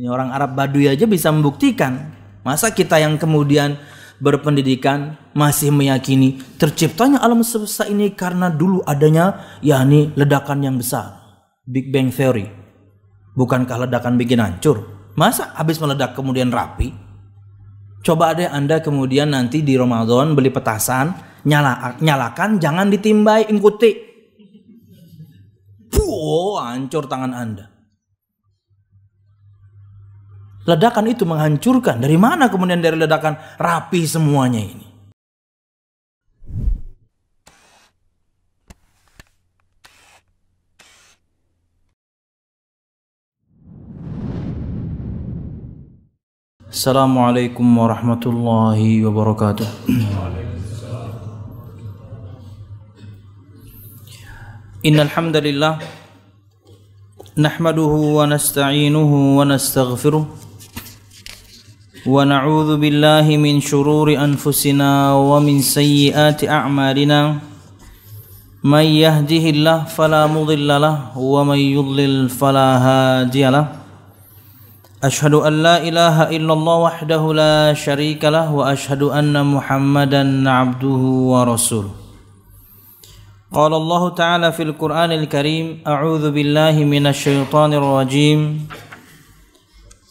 Ini orang Arab Baduy aja bisa membuktikan. Masa kita yang kemudian berpendidikan masih meyakini terciptanya alam semesta ini karena dulu adanya yakni ledakan yang besar. Big Bang Theory. Bukankah ledakan bikin hancur? Masa habis meledak kemudian rapi? Coba deh Anda kemudian nanti di Ramadan beli petasan, nyala nyalakan jangan ditimbai ikuti. Puh, hancur tangan Anda. Ledakan itu menghancurkan. Dari mana kemudian dari ledakan rapi semuanya ini? Assalamualaikum warahmatullahi wabarakatuh. Innal hamdalillah nahmaduhu wa nasta'inuhu wa nastaghfiruh ونعوذ بالله من شرور أنفسنا ومن سيئات أعمالنا من يهده الله فلا مضل له ومن يضلل فلا هادي له أشهد أن لا إله إلا الله وحده لا شريك له وأشهد أن محمدا عبده ورسوله قال الله تعالى في القرآن الكريم أعوذ بالله من الشيطان الرجيم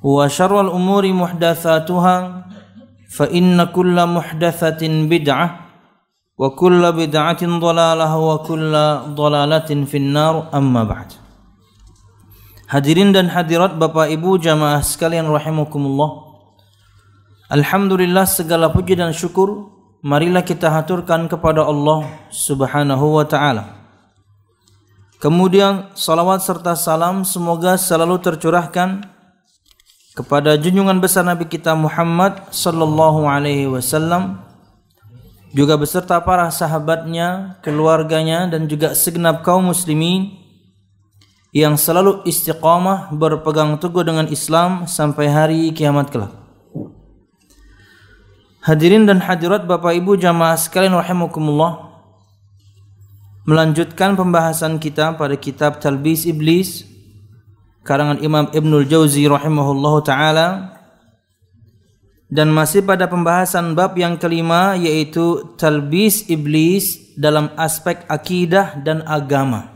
wa syarwal umuri وشر fa inna kulla كل bid'ah wa kulla bid'atin ضلالة wa kulla في finnar amma ba'd Hadirin dan hadirat Bapak Ibu jamaah sekalian rahimakumullah. Alhamdulillah segala puji dan syukur marilah kita haturkan kepada Allah Subhanahu wa taala. Kemudian salawat serta salam semoga selalu tercurahkan kepada junjungan besar Nabi kita Muhammad sallallahu alaihi wasallam juga beserta para sahabatnya, keluarganya dan juga segenap kaum muslimin yang selalu istiqamah berpegang teguh dengan Islam sampai hari kiamat kelak. Hadirin dan hadirat Bapak Ibu jamaah sekalian rahimakumullah. Melanjutkan pembahasan kita pada kitab Talbis Iblis karangan Imam Ibnul Jauzi rahimahullahu taala dan masih pada pembahasan bab yang kelima yaitu talbis iblis dalam aspek akidah dan agama.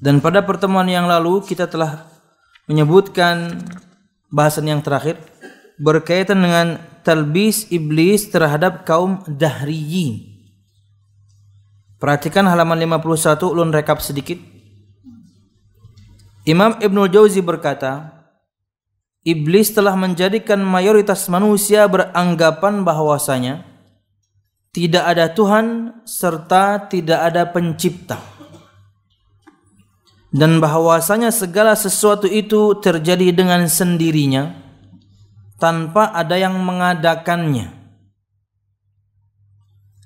Dan pada pertemuan yang lalu kita telah menyebutkan bahasan yang terakhir berkaitan dengan talbis iblis terhadap kaum dahriyin. Perhatikan halaman 51 ulun rekap sedikit. Imam Ibnul Jauzi berkata, Iblis telah menjadikan mayoritas manusia beranggapan bahwasanya tidak ada Tuhan serta tidak ada pencipta. Dan bahwasanya segala sesuatu itu terjadi dengan sendirinya tanpa ada yang mengadakannya.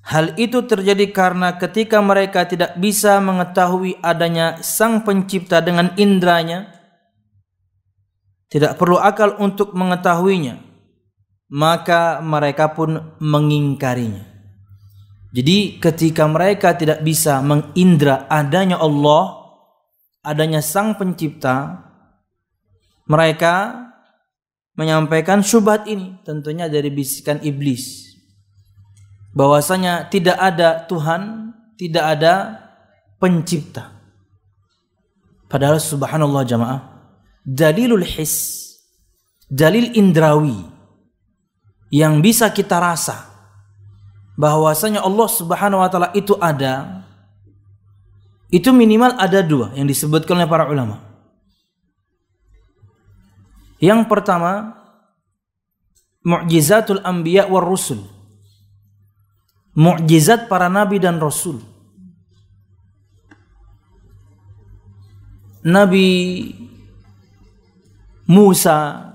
Hal itu terjadi karena ketika mereka tidak bisa mengetahui adanya Sang Pencipta dengan indranya, tidak perlu akal untuk mengetahuinya, maka mereka pun mengingkarinya. Jadi ketika mereka tidak bisa mengindra adanya Allah, adanya Sang Pencipta, mereka menyampaikan syubhat ini tentunya dari bisikan iblis bahwasanya tidak ada Tuhan, tidak ada pencipta. Padahal subhanallah jamaah, dalilul his, dalil indrawi yang bisa kita rasa bahwasanya Allah Subhanahu wa taala itu ada itu minimal ada dua yang disebutkan oleh para ulama. Yang pertama, mu'jizatul anbiya war rusul mukjizat para nabi dan rasul. Nabi Musa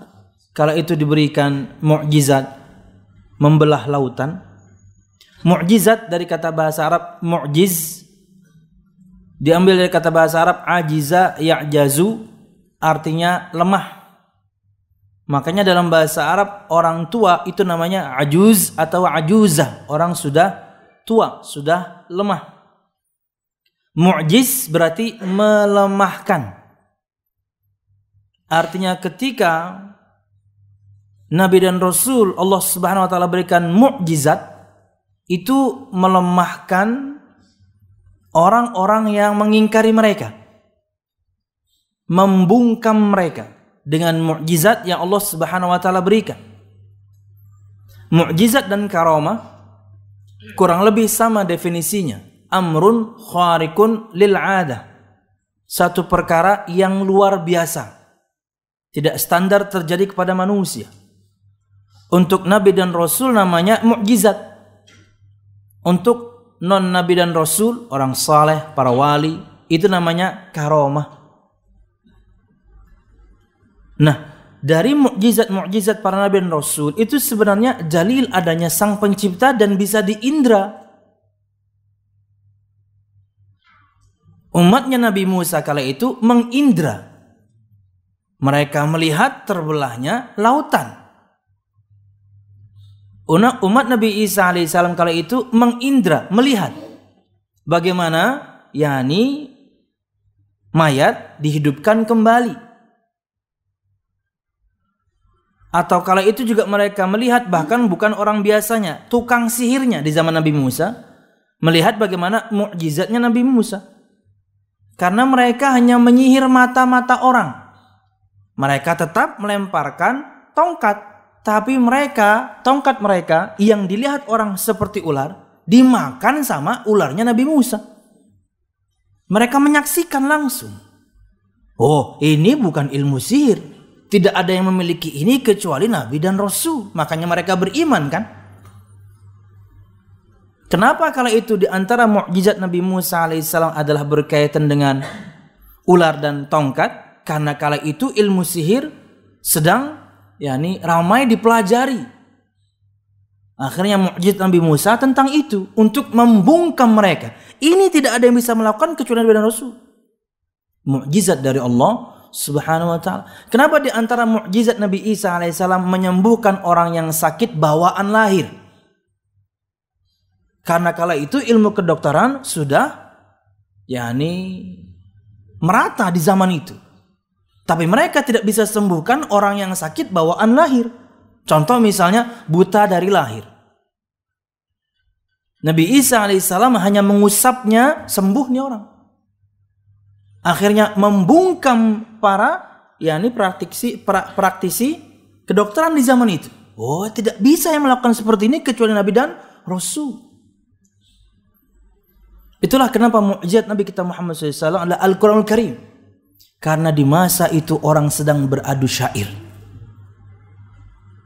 kalau itu diberikan mukjizat membelah lautan. Mukjizat dari kata bahasa Arab mukjiz diambil dari kata bahasa Arab ajiza ya'jazu artinya lemah Makanya dalam bahasa Arab orang tua itu namanya ajuz atau ajuzah, orang sudah tua, sudah lemah. Mu'jiz berarti melemahkan. Artinya ketika Nabi dan Rasul Allah Subhanahu wa taala berikan mujizat itu melemahkan orang-orang yang mengingkari mereka, membungkam mereka dengan mukjizat yang Allah Subhanahu wa taala berikan. Mukjizat dan karomah kurang lebih sama definisinya. Amrun khariqun lil adah. Satu perkara yang luar biasa. Tidak standar terjadi kepada manusia. Untuk nabi dan rasul namanya mukjizat. Untuk non nabi dan rasul, orang saleh, para wali, itu namanya karomah. Nah, dari mukjizat-mukjizat para nabi dan rasul itu sebenarnya dalil adanya sang pencipta dan bisa diindra. Umatnya Nabi Musa kala itu mengindra. Mereka melihat terbelahnya lautan. Umat Nabi Isa alaihissalam kala itu mengindra, melihat bagaimana yakni mayat dihidupkan kembali atau kala itu juga mereka melihat bahkan bukan orang biasanya, tukang sihirnya di zaman Nabi Musa melihat bagaimana mukjizatnya Nabi Musa. Karena mereka hanya menyihir mata-mata orang. Mereka tetap melemparkan tongkat, tapi mereka, tongkat mereka yang dilihat orang seperti ular dimakan sama ularnya Nabi Musa. Mereka menyaksikan langsung. Oh, ini bukan ilmu sihir. Tidak ada yang memiliki ini kecuali nabi dan rasul. Makanya mereka beriman kan? Kenapa kalau itu di antara mukjizat Nabi Musa alaihissalam adalah berkaitan dengan ular dan tongkat? Karena kala itu ilmu sihir sedang yakni ramai dipelajari. Akhirnya mukjizat Nabi Musa tentang itu untuk membungkam mereka. Ini tidak ada yang bisa melakukan kecuali Nabi dan Rasul. Mukjizat dari Allah Subhanahu wa taala. Kenapa di antara mukjizat Nabi Isa alaihissalam menyembuhkan orang yang sakit bawaan lahir? Karena kala itu ilmu kedokteran sudah yakni merata di zaman itu. Tapi mereka tidak bisa sembuhkan orang yang sakit bawaan lahir. Contoh misalnya buta dari lahir. Nabi Isa alaihissalam hanya mengusapnya sembuhnya orang akhirnya membungkam para yakni praktisi pra, praktisi kedokteran di zaman itu. Oh, tidak bisa yang melakukan seperti ini kecuali Nabi dan Rasul. Itulah kenapa mukjizat Nabi kita Muhammad SAW adalah Al-Quranul Karim. Karena di masa itu orang sedang beradu syair.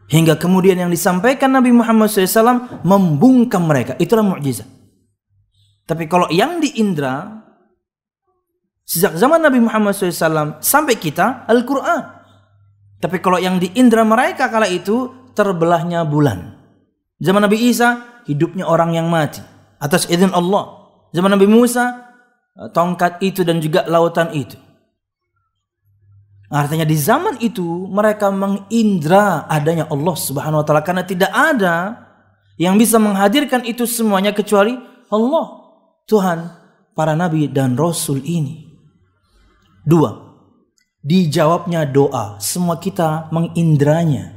Hingga kemudian yang disampaikan Nabi Muhammad SAW membungkam mereka. Itulah mukjizat. Tapi kalau yang diindra Sejak zaman Nabi Muhammad SAW sampai kita Al-Quran. Tapi kalau yang di mereka kala itu terbelahnya bulan. Zaman Nabi Isa hidupnya orang yang mati atas izin Allah. Zaman Nabi Musa tongkat itu dan juga lautan itu. Artinya di zaman itu mereka mengindra adanya Allah Subhanahu wa taala karena tidak ada yang bisa menghadirkan itu semuanya kecuali Allah, Tuhan para nabi dan rasul ini. Dua, dijawabnya doa. Semua kita mengindranya.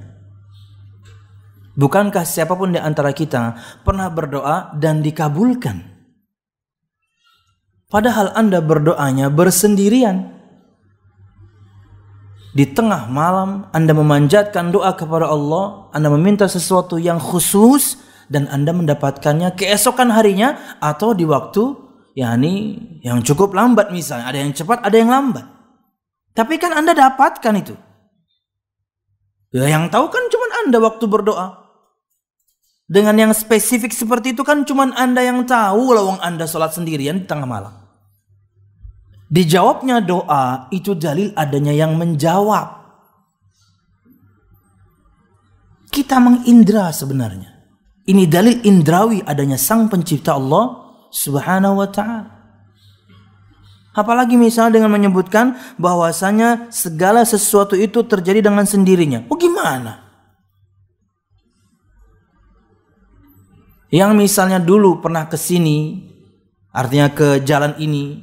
Bukankah siapapun di antara kita pernah berdoa dan dikabulkan? Padahal Anda berdoanya bersendirian. Di tengah malam Anda memanjatkan doa kepada Allah, Anda meminta sesuatu yang khusus dan Anda mendapatkannya keesokan harinya atau di waktu yakni yang cukup lambat misalnya, ada yang cepat, ada yang lambat. Tapi kan Anda dapatkan itu. Ya, yang tahu kan cuma Anda waktu berdoa. Dengan yang spesifik seperti itu kan cuma Anda yang tahu lawang Anda sholat sendirian di tengah malam. Dijawabnya doa itu dalil adanya yang menjawab. Kita mengindra sebenarnya. Ini dalil indrawi adanya sang pencipta Allah Subhanahu wa taala. Apalagi misalnya dengan menyebutkan bahwasanya segala sesuatu itu terjadi dengan sendirinya. Oh gimana? Yang misalnya dulu pernah ke sini, artinya ke jalan ini.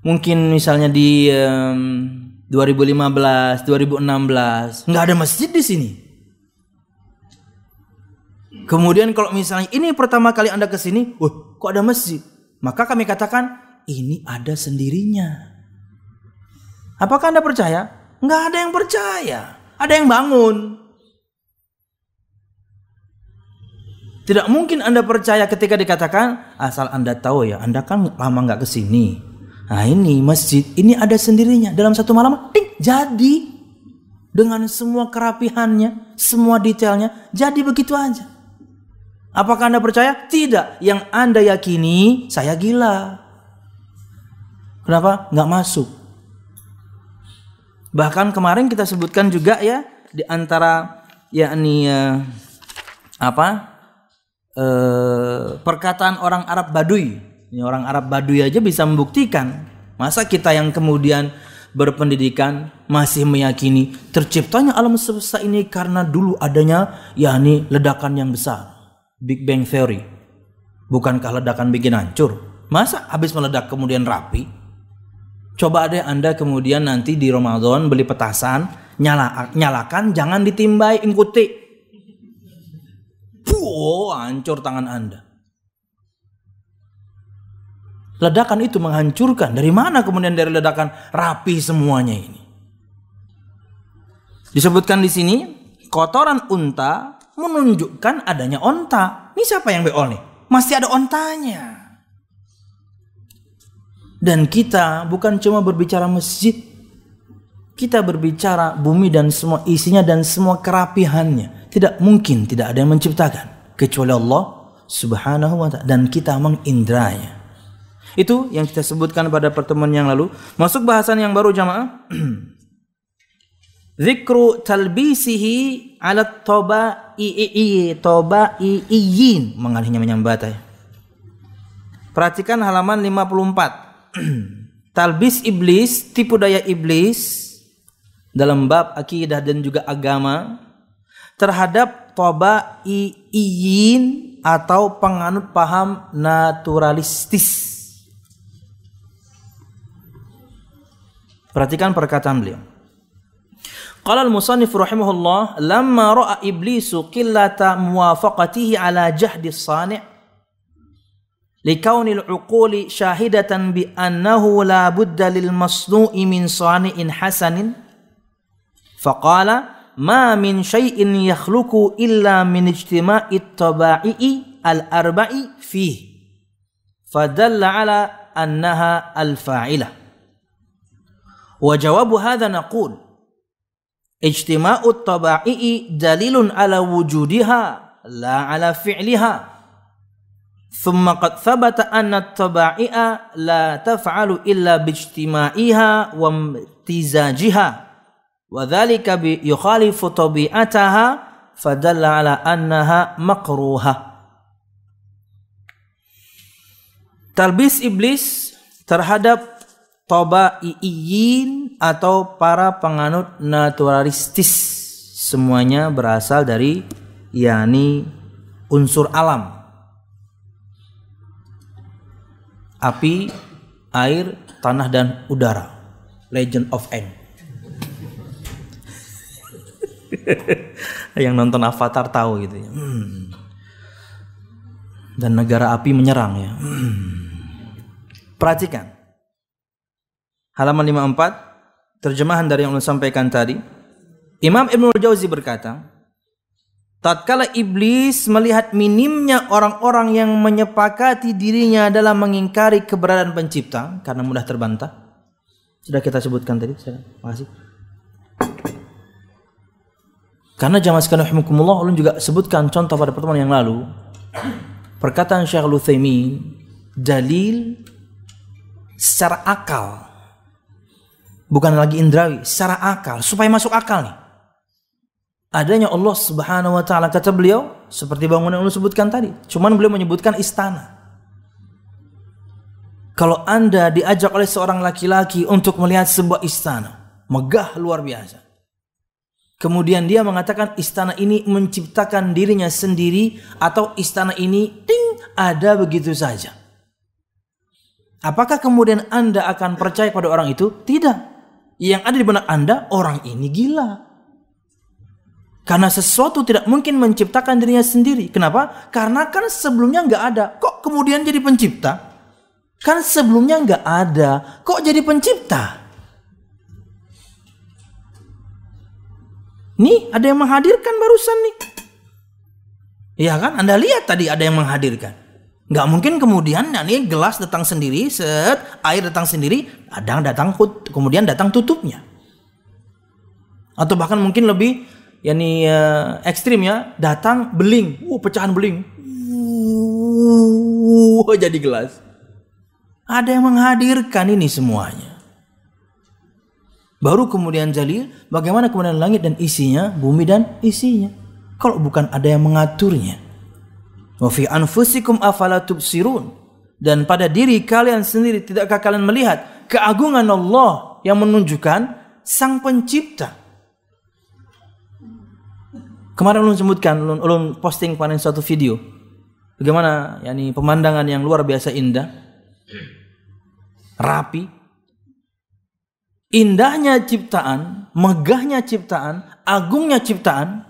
Mungkin misalnya di um, 2015, 2016, nggak ada masjid di sini. Kemudian kalau misalnya ini pertama kali Anda kesini, sini, wah kok ada masjid? Maka kami katakan ini ada sendirinya. Apakah Anda percaya? Enggak ada yang percaya. Ada yang bangun. Tidak mungkin Anda percaya ketika dikatakan asal Anda tahu ya, Anda kan lama nggak kesini. Nah ini masjid, ini ada sendirinya. Dalam satu malam, ting, jadi. Dengan semua kerapihannya, semua detailnya, jadi begitu aja. Apakah Anda percaya? Tidak. Yang Anda yakini, saya gila. Kenapa? Nggak masuk. Bahkan kemarin kita sebutkan juga ya di antara yakni ini ya, apa? Eh, perkataan orang Arab Baduy. Ini orang Arab Baduy aja bisa membuktikan. Masa kita yang kemudian berpendidikan masih meyakini terciptanya alam semesta ini karena dulu adanya yakni ledakan yang besar Big Bang Theory. Bukankah ledakan bikin hancur? Masa habis meledak kemudian rapi? Coba deh Anda kemudian nanti di Ramadan beli petasan, nyala, nyalakan, jangan ditimbai ingkuti. Puh, hancur tangan Anda. Ledakan itu menghancurkan. Dari mana kemudian dari ledakan rapi semuanya ini? Disebutkan di sini, kotoran unta menunjukkan adanya onta. Ini siapa yang beol nih? Masih ada ontanya. Dan kita bukan cuma berbicara masjid. Kita berbicara bumi dan semua isinya dan semua kerapihannya. Tidak mungkin tidak ada yang menciptakan. Kecuali Allah subhanahu wa ta'ala. Dan kita mengindranya. Itu yang kita sebutkan pada pertemuan yang lalu. Masuk bahasan yang baru jamaah. Zikru talbisihi ala toba i i i toba i iyin mengalihnya menyambatai. Ya? Perhatikan halaman 54. Talbis iblis, tipu daya iblis dalam bab akidah dan juga agama terhadap toba i iyin atau penganut paham naturalistis. Perhatikan perkataan beliau قال المصنف رحمه الله لما رأى إبليس قلة موافقته على جهد الصانع لكون العقول شاهدة بأنه لا بد للمصنوع من صانع حسن فقال ما من شيء يخلق إلا من اجتماع الطبائع الأربع فيه فدل على أنها الفاعلة وجواب هذا نقول اجتماع الطبائع دليل على وجودها لا على فعلها ثم قد ثبت أن الطبائع لا تفعل إلا باجتماعها وامتزاجها وذلك يخالف طبيعتها فدل على أنها مكروهة تلبيس إبليس terhadap tabaiyin atau para penganut naturalistis semuanya berasal dari yakni unsur alam api, air, tanah dan udara. Legend of N Yang nonton Avatar tahu gitu ya. Hmm. Dan negara api menyerang ya. Hmm. Perhatikan. Halaman 54 terjemahan dari yang Allah sampaikan tadi, Imam Ibnu Jauzi berkata, tatkala iblis melihat minimnya orang-orang yang menyepakati dirinya dalam mengingkari keberadaan pencipta karena mudah terbantah. Sudah kita sebutkan tadi, saya makasih. Karena jamaah sekalian rahimakumullah ulun juga sebutkan contoh pada pertemuan yang lalu perkataan Syekh Luthaimin dalil secara akal bukan lagi indrawi, secara akal, supaya masuk akal nih. Adanya Allah Subhanahu wa taala kata beliau seperti bangunan yang sebutkan tadi, cuman beliau menyebutkan istana. Kalau Anda diajak oleh seorang laki-laki untuk melihat sebuah istana, megah luar biasa. Kemudian dia mengatakan istana ini menciptakan dirinya sendiri atau istana ini ting ada begitu saja. Apakah kemudian Anda akan percaya pada orang itu? Tidak yang ada di benak Anda, orang ini gila. Karena sesuatu tidak mungkin menciptakan dirinya sendiri. Kenapa? Karena kan sebelumnya nggak ada. Kok kemudian jadi pencipta? Kan sebelumnya nggak ada. Kok jadi pencipta? Nih, ada yang menghadirkan barusan nih. Iya kan? Anda lihat tadi ada yang menghadirkan. Nggak mungkin kemudian ini gelas datang sendiri, set air datang sendiri, kadang datang kemudian datang tutupnya. Atau bahkan mungkin lebih yakni uh, eh, ekstrim ya, datang beling, uh pecahan beling, uh jadi gelas. Ada yang menghadirkan ini semuanya. Baru kemudian jadi bagaimana kemudian langit dan isinya, bumi dan isinya. Kalau bukan ada yang mengaturnya. Wa fi anfusikum afala tubsirun. Dan pada diri kalian sendiri tidakkah kalian melihat keagungan Allah yang menunjukkan sang pencipta. Kemarin ulun sebutkan, ulun, posting kemarin suatu video. Bagaimana yakni pemandangan yang luar biasa indah. Rapi. Indahnya ciptaan, megahnya ciptaan, agungnya ciptaan.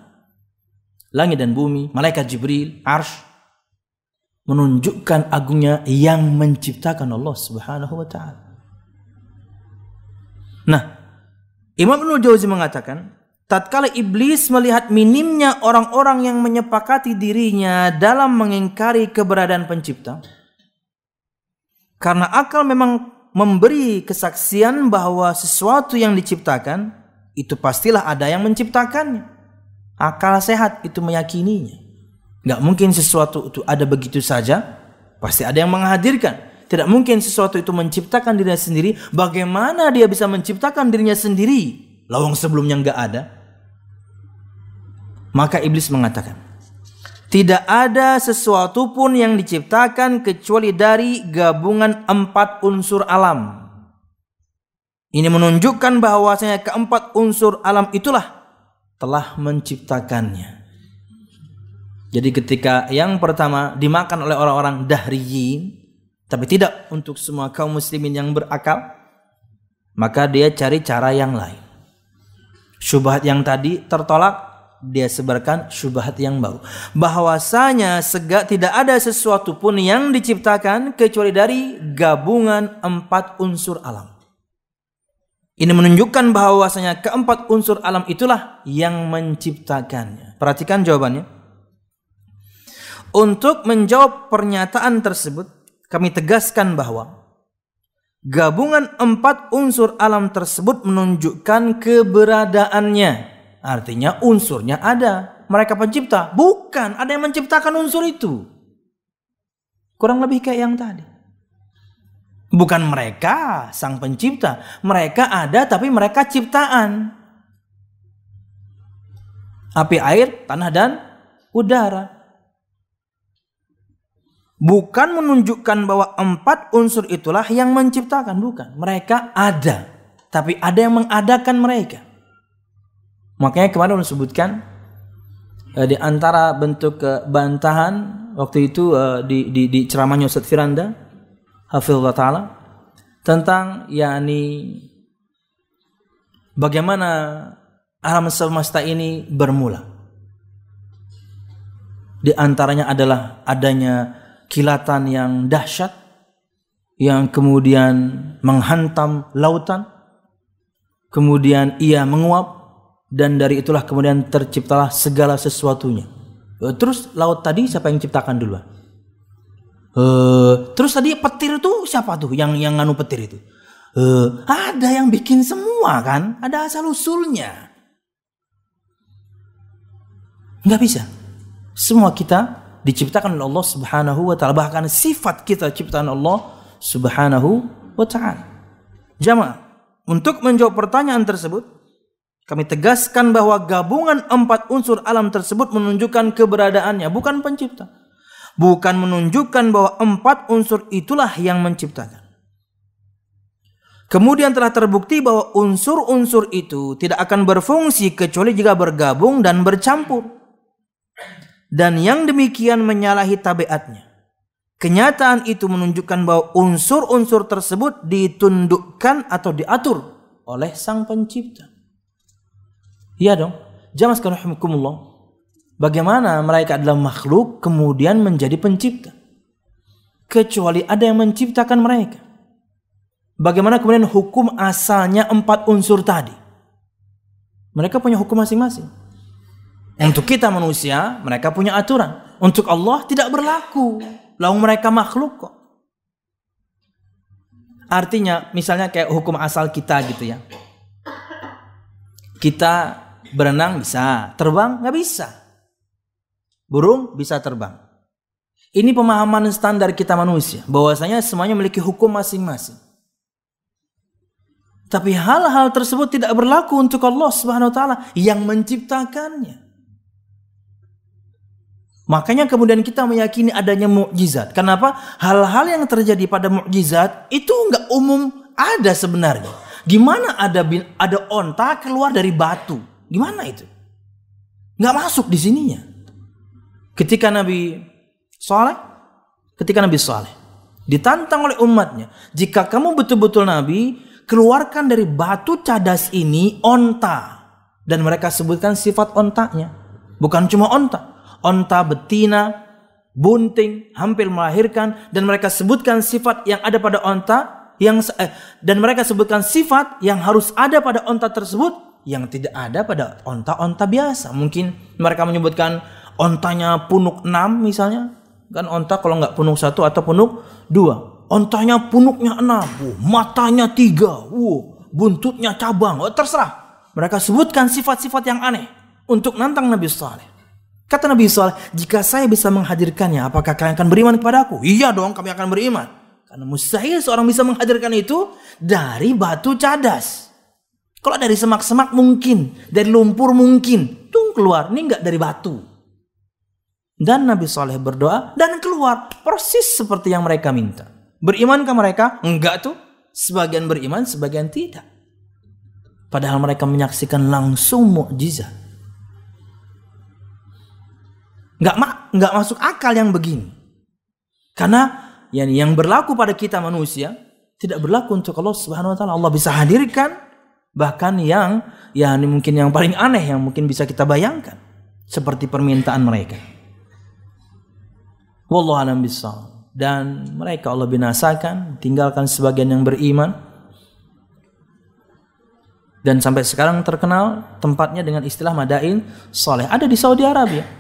Langit dan bumi, malaikat Jibril, arsh, menunjukkan agungnya yang menciptakan Allah Subhanahu wa taala. Nah, Imam Ibnu Jauzi mengatakan, tatkala iblis melihat minimnya orang-orang yang menyepakati dirinya dalam mengingkari keberadaan pencipta, karena akal memang memberi kesaksian bahwa sesuatu yang diciptakan itu pastilah ada yang menciptakannya. Akal sehat itu meyakininya. Nggak mungkin sesuatu itu ada begitu saja. Pasti ada yang menghadirkan. Tidak mungkin sesuatu itu menciptakan dirinya sendiri. Bagaimana dia bisa menciptakan dirinya sendiri? Lawang sebelumnya nggak ada. Maka iblis mengatakan, tidak ada sesuatu pun yang diciptakan kecuali dari gabungan empat unsur alam. Ini menunjukkan bahwasanya keempat unsur alam itulah telah menciptakannya. Jadi ketika yang pertama dimakan oleh orang-orang dahriyin tapi tidak untuk semua kaum muslimin yang berakal, maka dia cari cara yang lain. Syubhat yang tadi tertolak, dia sebarkan syubhat yang baru. Bahwasanya segak tidak ada sesuatu pun yang diciptakan kecuali dari gabungan empat unsur alam. Ini menunjukkan bahwasanya keempat unsur alam itulah yang menciptakannya. Perhatikan jawabannya. Untuk menjawab pernyataan tersebut, kami tegaskan bahwa gabungan empat unsur alam tersebut menunjukkan keberadaannya. Artinya unsurnya ada. Mereka pencipta. Bukan, ada yang menciptakan unsur itu. Kurang lebih kayak yang tadi. Bukan mereka sang pencipta. Mereka ada tapi mereka ciptaan. Api, air, tanah, dan udara bukan menunjukkan bahwa empat unsur itulah yang menciptakan, bukan. Mereka ada, tapi ada yang mengadakan mereka. Makanya kemarin disebutkan eh, di antara bentuk eh, bantahan waktu itu eh, di, di, di ceramahnya Ustaz Firanda Hafizullah Ta'ala tentang yakni bagaimana alam semesta ini bermula. Di antaranya adalah adanya kilatan yang dahsyat yang kemudian menghantam lautan kemudian ia menguap dan dari itulah kemudian terciptalah segala sesuatunya eh, terus laut tadi siapa yang ciptakan dulu Uh, eh, terus tadi petir itu siapa tuh yang yang nganu petir itu? Uh, ada yang bikin semua kan? Ada asal usulnya. Nggak bisa. Semua kita diciptakan oleh Allah Subhanahu wa taala bahkan sifat kita ciptaan Allah Subhanahu wa taala. Jamaah, untuk menjawab pertanyaan tersebut kami tegaskan bahwa gabungan empat unsur alam tersebut menunjukkan keberadaannya bukan pencipta. Bukan menunjukkan bahwa empat unsur itulah yang menciptakan. Kemudian telah terbukti bahwa unsur-unsur itu tidak akan berfungsi kecuali jika bergabung dan bercampur dan yang demikian menyalahi tabiatnya. Kenyataan itu menunjukkan bahwa unsur-unsur tersebut ditundukkan atau diatur oleh Sang Pencipta. Iya dong. Jamaskan rahimakumullah. Bagaimana mereka adalah makhluk kemudian menjadi pencipta? Kecuali ada yang menciptakan mereka. Bagaimana kemudian hukum asalnya empat unsur tadi? Mereka punya hukum masing-masing untuk kita manusia, mereka punya aturan. Untuk Allah tidak berlaku. Lalu mereka makhluk kok. Artinya, misalnya kayak hukum asal kita gitu ya. Kita berenang bisa, terbang nggak bisa. Burung bisa terbang. Ini pemahaman standar kita manusia, bahwasanya semuanya memiliki hukum masing-masing. Tapi hal-hal tersebut tidak berlaku untuk Allah Subhanahu wa taala yang menciptakannya. Makanya kemudian kita meyakini adanya mukjizat. Kenapa? Hal-hal yang terjadi pada mukjizat itu nggak umum ada sebenarnya. Gimana ada bin, ada onta keluar dari batu? Gimana itu? Nggak masuk di sininya. Ketika Nabi Saleh, ketika Nabi Saleh ditantang oleh umatnya, jika kamu betul-betul Nabi, keluarkan dari batu cadas ini onta. Dan mereka sebutkan sifat ontanya. Bukan cuma onta, onta betina, bunting, hampir melahirkan dan mereka sebutkan sifat yang ada pada onta yang eh, dan mereka sebutkan sifat yang harus ada pada onta tersebut yang tidak ada pada onta-onta biasa. Mungkin mereka menyebutkan ontanya punuk enam misalnya. Kan onta kalau nggak punuk satu atau punuk dua. Ontanya punuknya enam wow, matanya tiga wow buntutnya cabang, oh, terserah. Mereka sebutkan sifat-sifat yang aneh untuk nantang Nabi Saleh. Kata Nabi Saleh, jika saya bisa menghadirkannya, apakah kalian akan beriman kepada aku? Iya dong, kami akan beriman. Karena mustahil seorang bisa menghadirkan itu dari batu cadas. Kalau dari semak-semak mungkin, dari lumpur mungkin. itu keluar, ini enggak dari batu. Dan Nabi Soleh berdoa dan keluar persis seperti yang mereka minta. Berimankah mereka? Enggak tuh. Sebagian beriman, sebagian tidak. Padahal mereka menyaksikan langsung mukjizat nggak ma nggak masuk akal yang begini karena yang yang berlaku pada kita manusia tidak berlaku untuk Allah Subhanahu wa taala Allah bisa hadirkan bahkan yang ya mungkin yang paling aneh yang mungkin bisa kita bayangkan seperti permintaan mereka wallahu alam dan mereka Allah binasakan tinggalkan sebagian yang beriman dan sampai sekarang terkenal tempatnya dengan istilah madain soleh ada di Saudi Arabia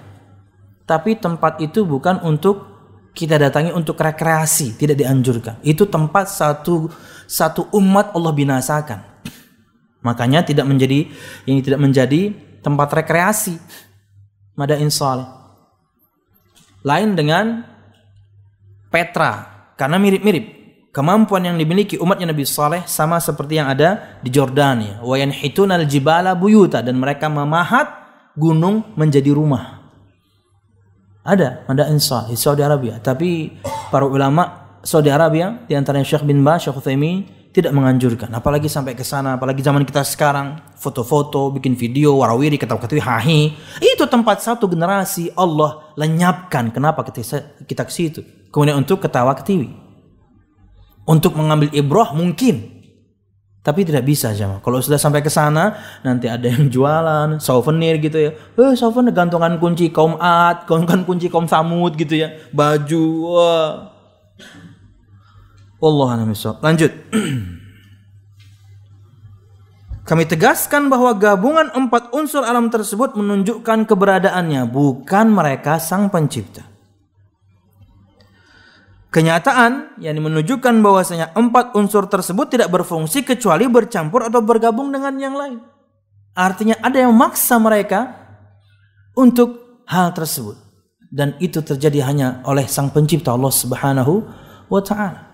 tapi tempat itu bukan untuk kita datangi untuk rekreasi, tidak dianjurkan. Itu tempat satu satu umat Allah binasakan. Makanya tidak menjadi ini tidak menjadi tempat rekreasi. Mada insal. Lain dengan Petra karena mirip-mirip. Kemampuan yang dimiliki umatnya Nabi Saleh sama seperti yang ada di Jordania. Wayan hitunal jibala buyuta dan mereka memahat gunung menjadi rumah. Ada Manda insa di Saudi Arabia, tapi para ulama Saudi Arabia di antaranya Syekh bin Ba, Syekh Utsaimin tidak menganjurkan. Apalagi sampai ke sana, apalagi zaman kita sekarang foto-foto, bikin video, warawiri, ketawa ketawa hahi. Itu tempat satu generasi Allah lenyapkan. Kenapa kita kita ke situ? Kemudian untuk ketawa-ketiwi. Untuk mengambil ibrah mungkin, tapi tidak bisa sama. Kalau sudah sampai ke sana, nanti ada yang jualan souvenir gitu ya. Eh, souvenir gantungan kunci kaum Ad, gantungan kunci kaum Samud gitu ya. Baju. Wah. Allah Lanjut. Kami tegaskan bahwa gabungan empat unsur alam tersebut menunjukkan keberadaannya, bukan mereka sang pencipta. Kenyataan yang menunjukkan bahwasanya empat unsur tersebut tidak berfungsi kecuali bercampur atau bergabung dengan yang lain. Artinya ada yang maksa mereka untuk hal tersebut dan itu terjadi hanya oleh Sang Pencipta Allah Subhanahu wa taala.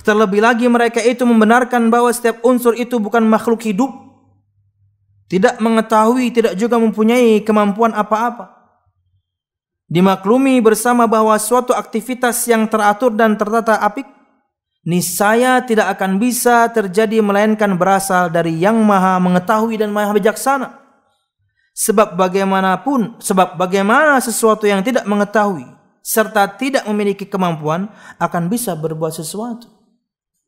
Terlebih lagi mereka itu membenarkan bahwa setiap unsur itu bukan makhluk hidup, tidak mengetahui, tidak juga mempunyai kemampuan apa-apa dimaklumi bersama bahwa suatu aktivitas yang teratur dan tertata apik niscaya tidak akan bisa terjadi melainkan berasal dari yang maha mengetahui dan maha bijaksana sebab bagaimanapun sebab bagaimana sesuatu yang tidak mengetahui serta tidak memiliki kemampuan akan bisa berbuat sesuatu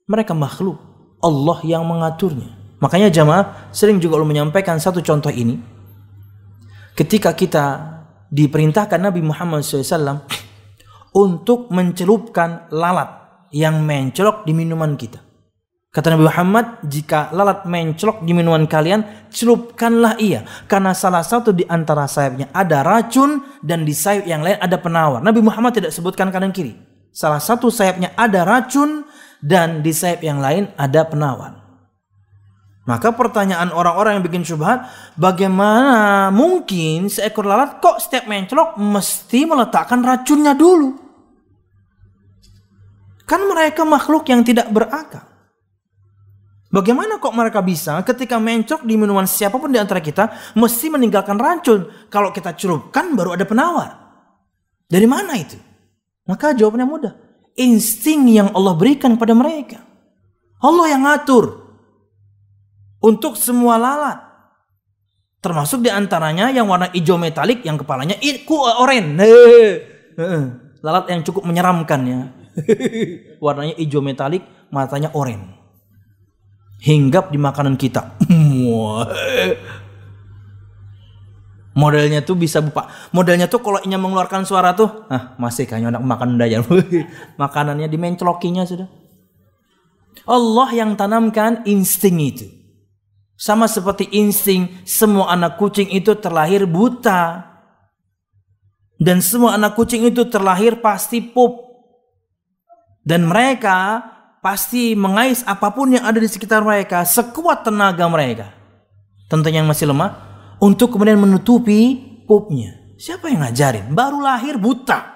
mereka makhluk Allah yang mengaturnya makanya jamaah sering juga menyampaikan satu contoh ini ketika kita diperintahkan Nabi Muhammad SAW untuk mencelupkan lalat yang mencelok di minuman kita. Kata Nabi Muhammad, jika lalat mencelok di minuman kalian, celupkanlah ia. Karena salah satu di antara sayapnya ada racun dan di sayap yang lain ada penawar. Nabi Muhammad tidak sebutkan kanan kiri. Salah satu sayapnya ada racun dan di sayap yang lain ada penawar. Maka pertanyaan orang-orang yang bikin syubhat, bagaimana mungkin seekor lalat kok setiap mencelok mesti meletakkan racunnya dulu? Kan mereka makhluk yang tidak berakal. Bagaimana kok mereka bisa ketika mencok di minuman siapapun di antara kita mesti meninggalkan racun? Kalau kita celupkan baru ada penawar. Dari mana itu? Maka jawabannya mudah. Insting yang Allah berikan kepada mereka. Allah yang ngatur untuk semua lalat. Termasuk diantaranya yang warna hijau metalik yang kepalanya ku eh, oren. Nah, lalat yang cukup menyeramkan ya. Warnanya hijau metalik, matanya oren. Hinggap di makanan kita. Modelnya tuh bisa buka. Modelnya tuh kalau ingin mengeluarkan suara tuh, ah masih kayaknya anak makan daya. Makanannya dimenclokinya sudah. Allah yang tanamkan insting itu. Sama seperti insting, semua anak kucing itu terlahir buta. Dan semua anak kucing itu terlahir pasti pup. Dan mereka pasti mengais apapun yang ada di sekitar mereka sekuat tenaga mereka. Tentunya yang masih lemah untuk kemudian menutupi pupnya. Siapa yang ngajarin? Baru lahir buta.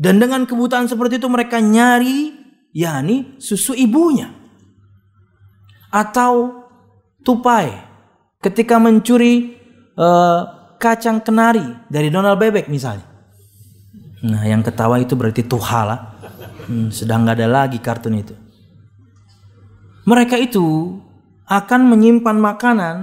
Dan dengan kebutaan seperti itu mereka nyari yakni susu ibunya atau tupai ketika mencuri uh, kacang kenari dari Donald Bebek misalnya. Nah yang ketawa itu berarti tuhala. Hmm, sedang gak ada lagi kartun itu. Mereka itu akan menyimpan makanan.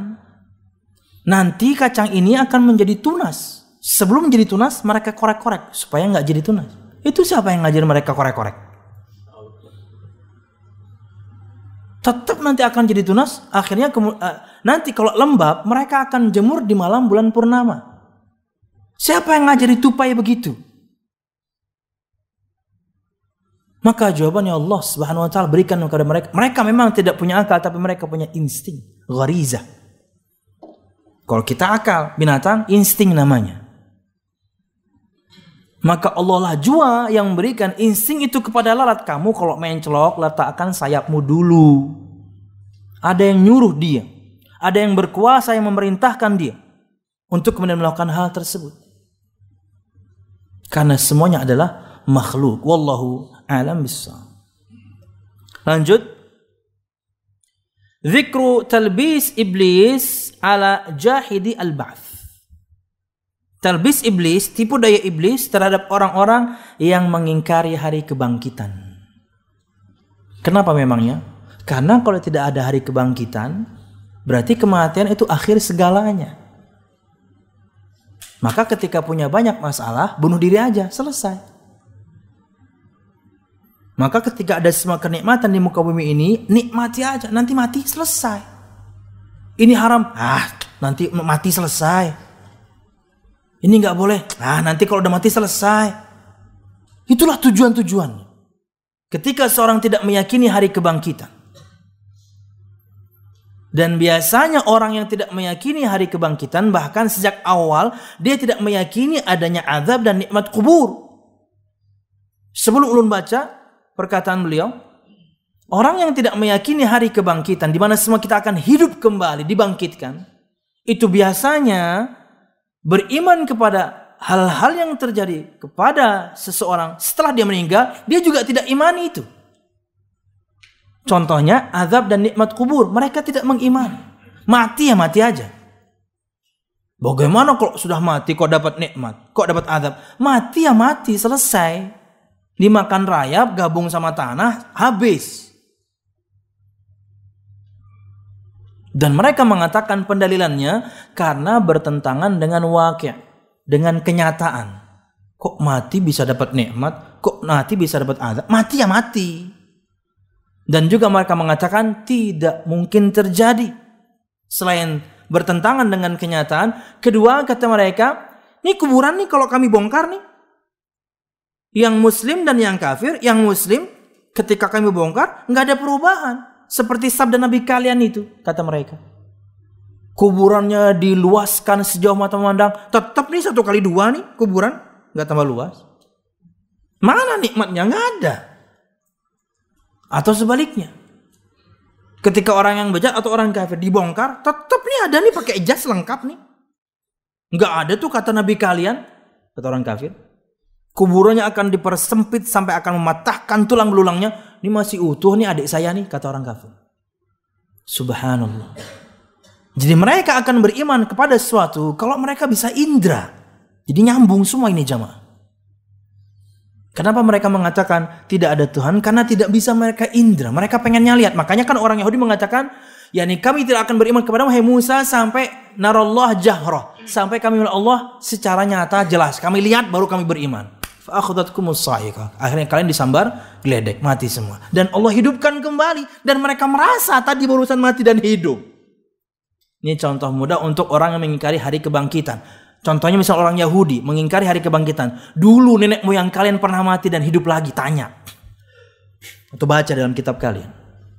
Nanti kacang ini akan menjadi tunas. Sebelum menjadi tunas mereka korek-korek supaya nggak jadi tunas. Itu siapa yang ngajarin mereka korek-korek? tetap nanti akan jadi tunas. Akhirnya eh, nanti kalau lembab mereka akan jemur di malam bulan purnama. Siapa yang ngajari tupai begitu? Maka jawabannya Allah Subhanahu wa taala berikan kepada mereka. Mereka memang tidak punya akal tapi mereka punya insting, gariza Kalau kita akal, binatang insting namanya. Maka Allah lah jua yang memberikan insting itu kepada lalat. Kamu kalau main celok, letakkan sayapmu dulu. Ada yang nyuruh dia. Ada yang berkuasa yang memerintahkan dia. Untuk kemudian melakukan hal tersebut. Karena semuanya adalah makhluk. Wallahu alam bisa. Lanjut. Zikru talbis iblis ala jahidi al-ba'th. Talbis iblis, tipu daya iblis terhadap orang-orang yang mengingkari hari kebangkitan. Kenapa memangnya? Karena kalau tidak ada hari kebangkitan, berarti kematian itu akhir segalanya. Maka ketika punya banyak masalah, bunuh diri aja, selesai. Maka ketika ada semua kenikmatan di muka bumi ini, nikmati aja, nanti mati, selesai. Ini haram, ah nanti mati selesai. Ini nggak boleh. Nah nanti kalau udah mati selesai. Itulah tujuan-tujuannya. Ketika seorang tidak meyakini hari kebangkitan. Dan biasanya orang yang tidak meyakini hari kebangkitan bahkan sejak awal dia tidak meyakini adanya azab dan nikmat kubur. Sebelum ulun baca perkataan beliau, orang yang tidak meyakini hari kebangkitan di mana semua kita akan hidup kembali dibangkitkan, itu biasanya beriman kepada hal-hal yang terjadi kepada seseorang setelah dia meninggal, dia juga tidak imani itu. Contohnya azab dan nikmat kubur, mereka tidak mengimani. Mati ya mati aja. Bagaimana kalau sudah mati kok dapat nikmat, kok dapat azab? Mati ya mati, selesai. Dimakan rayap, gabung sama tanah, habis. Dan mereka mengatakan pendalilannya karena bertentangan dengan wakil, dengan kenyataan. Kok mati bisa dapat nikmat? Kok mati bisa dapat azab? Mati ya mati. Dan juga mereka mengatakan tidak mungkin terjadi. Selain bertentangan dengan kenyataan, kedua kata mereka, ini kuburan nih kalau kami bongkar nih. Yang muslim dan yang kafir, yang muslim ketika kami bongkar nggak ada perubahan seperti sabda Nabi kalian itu, kata mereka. Kuburannya diluaskan sejauh mata memandang, tetap nih satu kali dua nih kuburan, nggak tambah luas. Mana nikmatnya? Nggak ada. Atau sebaliknya, ketika orang yang bejat atau orang kafir dibongkar, tetap nih ada nih pakai jas lengkap nih. Nggak ada tuh kata Nabi kalian, kata orang kafir kuburannya akan dipersempit sampai akan mematahkan tulang belulangnya. Ini masih utuh nih adik saya nih kata orang kafir. Subhanallah. Jadi mereka akan beriman kepada sesuatu kalau mereka bisa indra. Jadi nyambung semua ini jamaah. Kenapa mereka mengatakan tidak ada Tuhan? Karena tidak bisa mereka indra. Mereka pengennya lihat. Makanya kan orang Yahudi mengatakan, yakni kami tidak akan beriman kepada Muhammad Musa sampai narallah jahroh. Sampai kami melihat Allah secara nyata jelas. Kami lihat baru kami beriman. Akhirnya kalian disambar geledek, mati semua. Dan Allah hidupkan kembali dan mereka merasa tadi barusan mati dan hidup. Ini contoh mudah untuk orang yang mengingkari hari kebangkitan. Contohnya misal orang Yahudi mengingkari hari kebangkitan. Dulu nenek moyang kalian pernah mati dan hidup lagi, tanya. Atau baca dalam kitab kalian.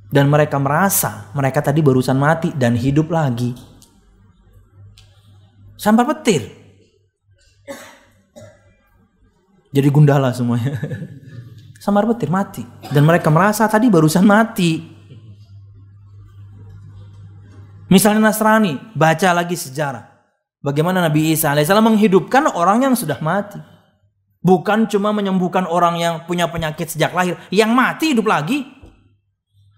Dan mereka merasa mereka tadi barusan mati dan hidup lagi. Sambar petir. jadi gundala semuanya samar petir mati dan mereka merasa tadi barusan mati misalnya Nasrani baca lagi sejarah bagaimana Nabi Isa alaihissalam menghidupkan orang yang sudah mati bukan cuma menyembuhkan orang yang punya penyakit sejak lahir yang mati hidup lagi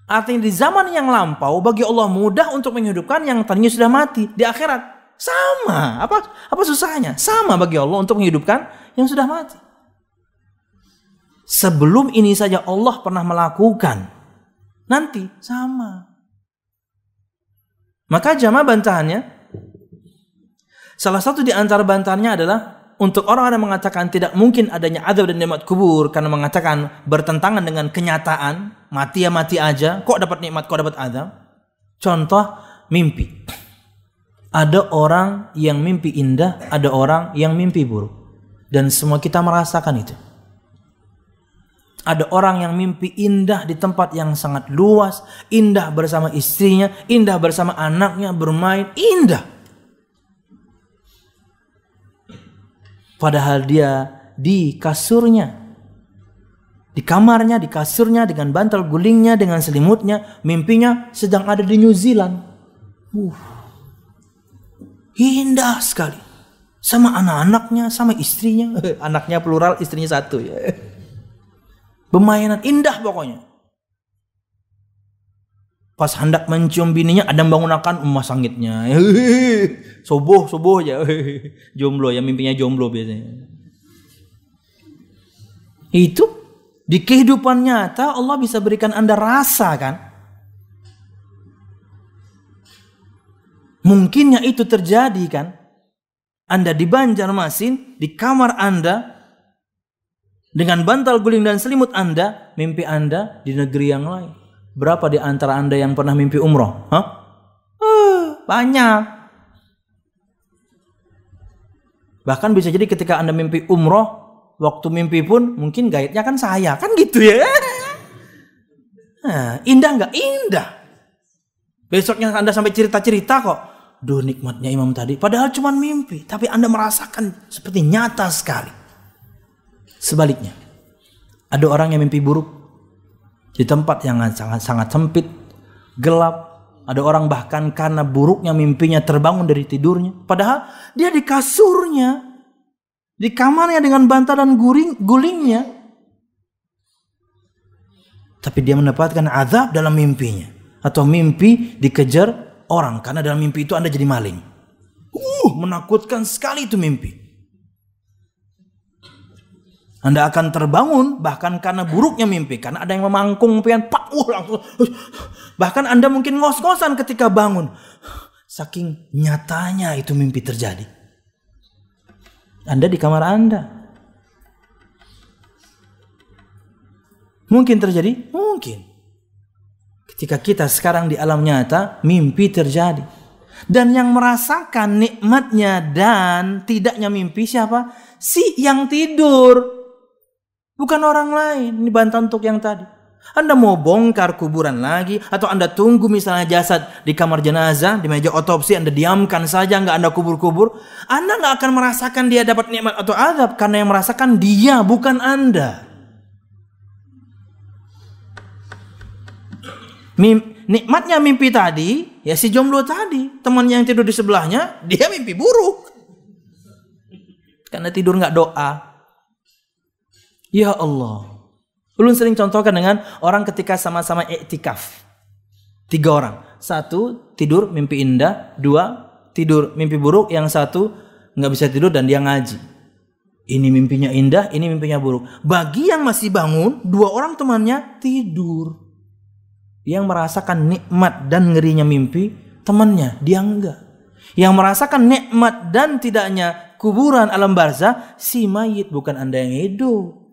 artinya di zaman yang lampau bagi Allah mudah untuk menghidupkan yang tadinya sudah mati di akhirat sama apa apa susahnya sama bagi Allah untuk menghidupkan yang sudah mati Sebelum ini saja Allah pernah melakukan. Nanti sama. Maka jamaah bantahannya, salah satu di antara bantahannya adalah untuk orang-orang yang mengatakan tidak mungkin adanya azab dan nikmat kubur karena mengatakan bertentangan dengan kenyataan, mati ya mati aja, kok dapat nikmat, kok dapat azab. Contoh mimpi. Ada orang yang mimpi indah, ada orang yang mimpi buruk. Dan semua kita merasakan itu. Ada orang yang mimpi indah di tempat yang sangat luas, indah bersama istrinya, indah bersama anaknya bermain, indah. Padahal dia di kasurnya, di kamarnya, di kasurnya dengan bantal gulingnya, dengan selimutnya, mimpinya sedang ada di New Zealand. Uh, indah sekali sama anak-anaknya, sama istrinya, anaknya plural, istrinya satu ya. Pemainan indah pokoknya. Pas hendak mencium bininya ada bangunakan emas sangitnya. soboh, soboh aja. jomblo ya mimpinya jomblo biasanya. Itu di kehidupan nyata Allah bisa berikan Anda rasa kan? Mungkinnya itu terjadi kan? Anda di Banjarmasin, di kamar Anda, dengan bantal guling dan selimut Anda, mimpi Anda di negeri yang lain. Berapa di antara Anda yang pernah mimpi umroh? Hah? Uh, banyak. Bahkan bisa jadi ketika Anda mimpi umroh, waktu mimpi pun mungkin gaitnya kan saya kan gitu ya nah, indah nggak indah besoknya anda sampai cerita cerita kok duh nikmatnya imam tadi padahal cuma mimpi tapi anda merasakan seperti nyata sekali Sebaliknya, ada orang yang mimpi buruk di tempat yang sangat sangat sempit, gelap. Ada orang bahkan karena buruknya mimpinya terbangun dari tidurnya. Padahal dia di kasurnya, di kamarnya dengan bantal dan guling gulingnya. Tapi dia mendapatkan azab dalam mimpinya. Atau mimpi dikejar orang. Karena dalam mimpi itu Anda jadi maling. Uh, menakutkan sekali itu mimpi. Anda akan terbangun bahkan karena buruknya mimpi. Karena ada yang memangkung pian, pak, uh, langsung. Bahkan Anda mungkin ngos-ngosan ketika bangun. Saking nyatanya itu mimpi terjadi. Anda di kamar Anda. Mungkin terjadi? Mungkin. Ketika kita sekarang di alam nyata, mimpi terjadi. Dan yang merasakan nikmatnya dan tidaknya mimpi siapa? Si yang tidur bukan orang lain. Ini bantahan untuk yang tadi. Anda mau bongkar kuburan lagi atau Anda tunggu misalnya jasad di kamar jenazah, di meja otopsi Anda diamkan saja nggak Anda kubur-kubur, Anda nggak akan merasakan dia dapat nikmat atau azab karena yang merasakan dia bukan Anda. Mim nikmatnya mimpi tadi, ya si jomblo tadi, temannya yang tidur di sebelahnya, dia mimpi buruk. Karena tidur nggak doa. Ya Allah. Ulun sering contohkan dengan orang ketika sama-sama iktikaf. Tiga orang. Satu tidur mimpi indah, dua tidur mimpi buruk, yang satu nggak bisa tidur dan dia ngaji. Ini mimpinya indah, ini mimpinya buruk. Bagi yang masih bangun, dua orang temannya tidur. Yang merasakan nikmat dan ngerinya mimpi, temannya dia enggak. Yang merasakan nikmat dan tidaknya kuburan alam barzah, si mayit bukan Anda yang hidup.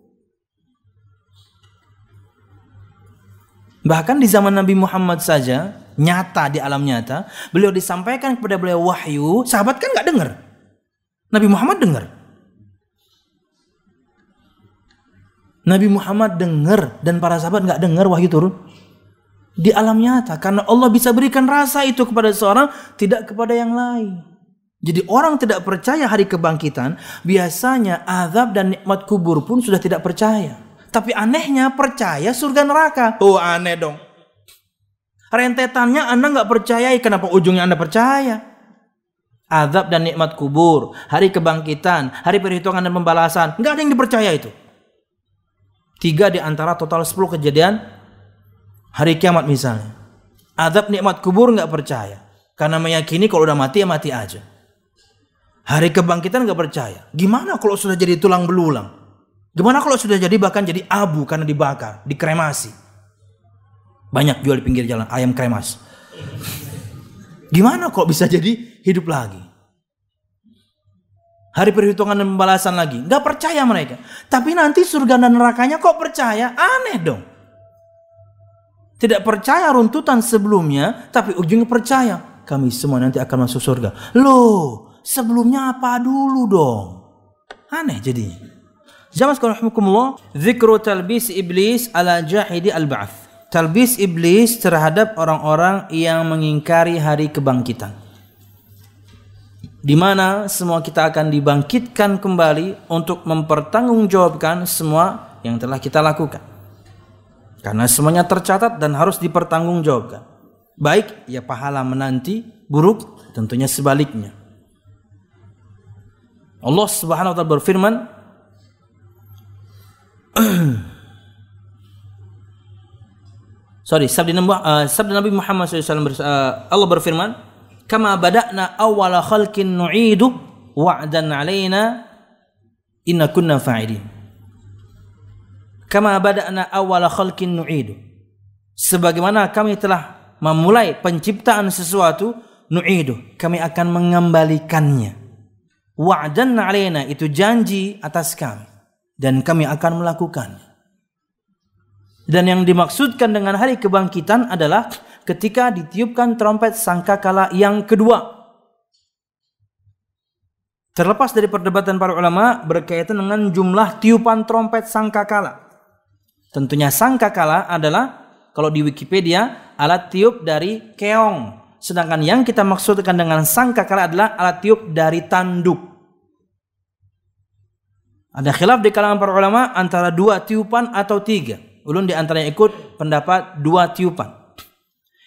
Bahkan di zaman Nabi Muhammad saja, nyata di alam nyata, beliau disampaikan kepada beliau wahyu, sahabat kan nggak dengar. Nabi Muhammad dengar. Nabi Muhammad dengar dan para sahabat nggak dengar wahyu turun di alam nyata karena Allah bisa berikan rasa itu kepada seorang tidak kepada yang lain. Jadi orang tidak percaya hari kebangkitan biasanya azab dan nikmat kubur pun sudah tidak percaya. Tapi anehnya percaya surga neraka. Oh aneh dong. Rentetannya Anda nggak percayai. Kenapa ujungnya Anda percaya? Azab dan nikmat kubur, hari kebangkitan, hari perhitungan dan pembalasan. Nggak ada yang dipercaya itu. Tiga di antara total sepuluh kejadian hari kiamat misalnya. Azab nikmat kubur nggak percaya. Karena meyakini kalau udah mati ya mati aja. Hari kebangkitan nggak percaya. Gimana kalau sudah jadi tulang belulang? Gimana kalau sudah jadi bahkan jadi abu karena dibakar, dikremasi? Banyak jual di pinggir jalan ayam kremas. Gimana kok bisa jadi hidup lagi? Hari perhitungan dan pembalasan lagi. Gak percaya mereka. Tapi nanti surga dan nerakanya kok percaya? Aneh dong. Tidak percaya runtutan sebelumnya, tapi ujungnya percaya. Kami semua nanti akan masuk surga. Loh, sebelumnya apa dulu dong? Aneh jadinya. Jamaah rahimakumullah, zikru talbis iblis ala jahidi al-ba'ats. Talbis iblis terhadap orang-orang yang mengingkari hari kebangkitan. Di mana semua kita akan dibangkitkan kembali untuk mempertanggungjawabkan semua yang telah kita lakukan. Karena semuanya tercatat dan harus dipertanggungjawabkan. Baik, ya pahala menanti, buruk tentunya sebaliknya. Allah Subhanahu wa taala berfirman, Sorry, sabda Nabi, uh, sabda Nabi Muhammad SAW uh, eh, Allah berfirman, "Kama bada'na awwala khalqin nu'idu wa'dan 'alaina inna kunna fa'ilin." Kama bada'na awwala khalqin nu'idu. Sebagaimana kami telah memulai penciptaan sesuatu, nu'idu, kami akan mengembalikannya. Wa'dan 'alaina itu janji atas kami dan kami akan melakukan. Dan yang dimaksudkan dengan hari kebangkitan adalah ketika ditiupkan trompet sangkakala yang kedua. Terlepas dari perdebatan para ulama berkaitan dengan jumlah tiupan trompet sangkakala. Tentunya sangkakala adalah kalau di Wikipedia alat tiup dari keong. Sedangkan yang kita maksudkan dengan sangkakala adalah alat tiup dari tanduk. Ada khilaf di kalangan para ulama antara dua tiupan atau tiga. Ulun di antaranya ikut pendapat dua tiupan.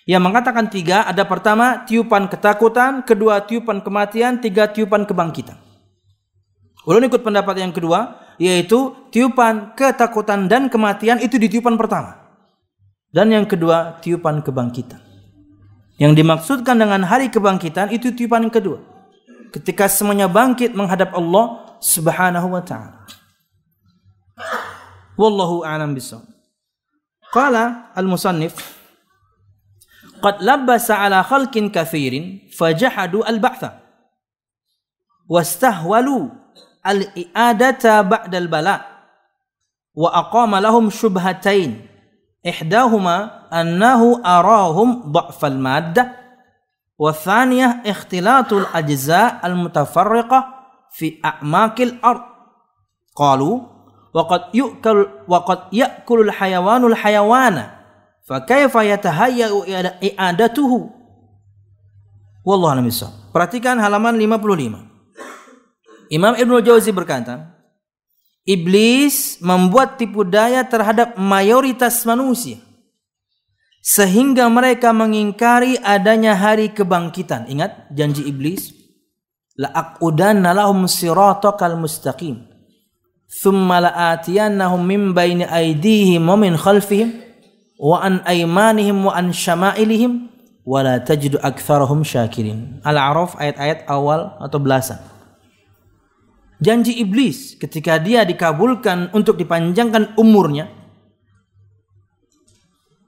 Yang mengatakan tiga ada pertama tiupan ketakutan, kedua tiupan kematian, tiga tiupan kebangkitan. Ulun ikut pendapat yang kedua yaitu tiupan ketakutan dan kematian itu di tiupan pertama. Dan yang kedua tiupan kebangkitan. Yang dimaksudkan dengan hari kebangkitan itu tiupan yang kedua. Ketika semuanya bangkit menghadap Allah, سبحانه وتعالى والله أعلم بالصواب قال المصنف قد لبس على خلق كثير فجحدوا البعث واستهولوا الإعادة بعد البلاء وأقام لهم شبهتين إحداهما أنه أراهم ضعف المادة والثانية اختلاط الأجزاء المتفرقة fi a'makil ard qalu waqad yu'kal waqad ya'kulul hayawanul hayawana fa kayfa yatahayya'u i'adatuhu wallahu alam perhatikan halaman 55 Imam Ibnu Jauzi berkata Iblis membuat tipu daya terhadap mayoritas manusia sehingga mereka mengingkari adanya hari kebangkitan. Ingat janji iblis la la'aqudanna lahum siratal mustaqim thumma la atiyannahum min baini aydihim wa min khalfihim wa an aymanihim wa an syama'ilihim wa la tajidu aktsarahum syakirin Al-A'raf ayat-ayat awal atau belasan Janji iblis ketika dia dikabulkan untuk dipanjangkan umurnya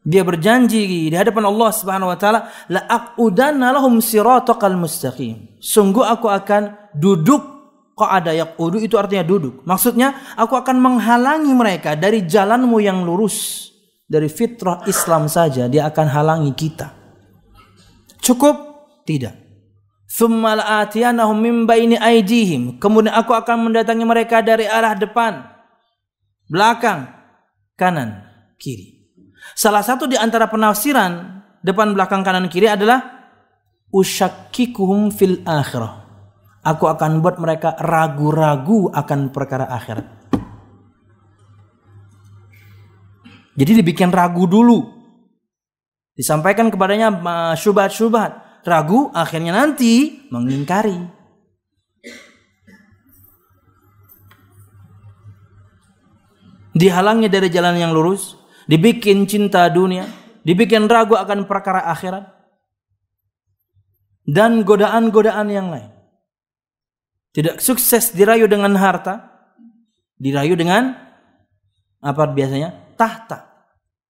dia berjanji di hadapan Allah Subhanahu wa taala, la aqudanna lahum siratal mustaqim. Sungguh aku akan duduk Kok ada yaqudu itu artinya duduk. Maksudnya aku akan menghalangi mereka dari jalanmu yang lurus. Dari fitrah Islam saja dia akan halangi kita. Cukup? Tidak. Kemudian aku akan mendatangi mereka dari arah depan, belakang, kanan, kiri. Salah satu di antara penafsiran depan belakang kanan kiri adalah usyakikuhum fil akhirah. Aku akan buat mereka ragu-ragu akan perkara akhirat. Jadi dibikin ragu dulu. Disampaikan kepadanya syubhat-syubhat. Ragu akhirnya nanti mengingkari. dihalangnya dari jalan yang lurus dibikin cinta dunia, dibikin ragu akan perkara akhirat, dan godaan-godaan yang lain. Tidak sukses dirayu dengan harta, dirayu dengan apa biasanya? Tahta.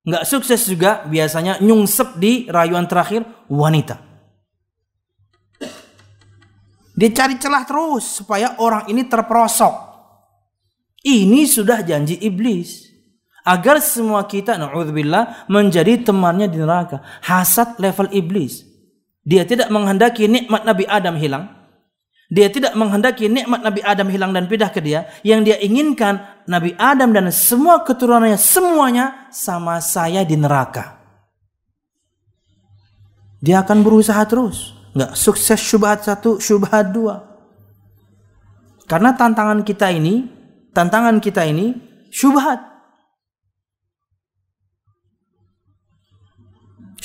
Nggak sukses juga biasanya nyungsep di rayuan terakhir wanita. Dia cari celah terus supaya orang ini terperosok. Ini sudah janji iblis agar semua kita naudzubillah menjadi temannya di neraka hasad level iblis dia tidak menghendaki nikmat Nabi Adam hilang dia tidak menghendaki nikmat Nabi Adam hilang dan pindah ke dia yang dia inginkan Nabi Adam dan semua keturunannya semuanya sama saya di neraka dia akan berusaha terus nggak sukses syubhat satu syubhat dua karena tantangan kita ini tantangan kita ini syubhat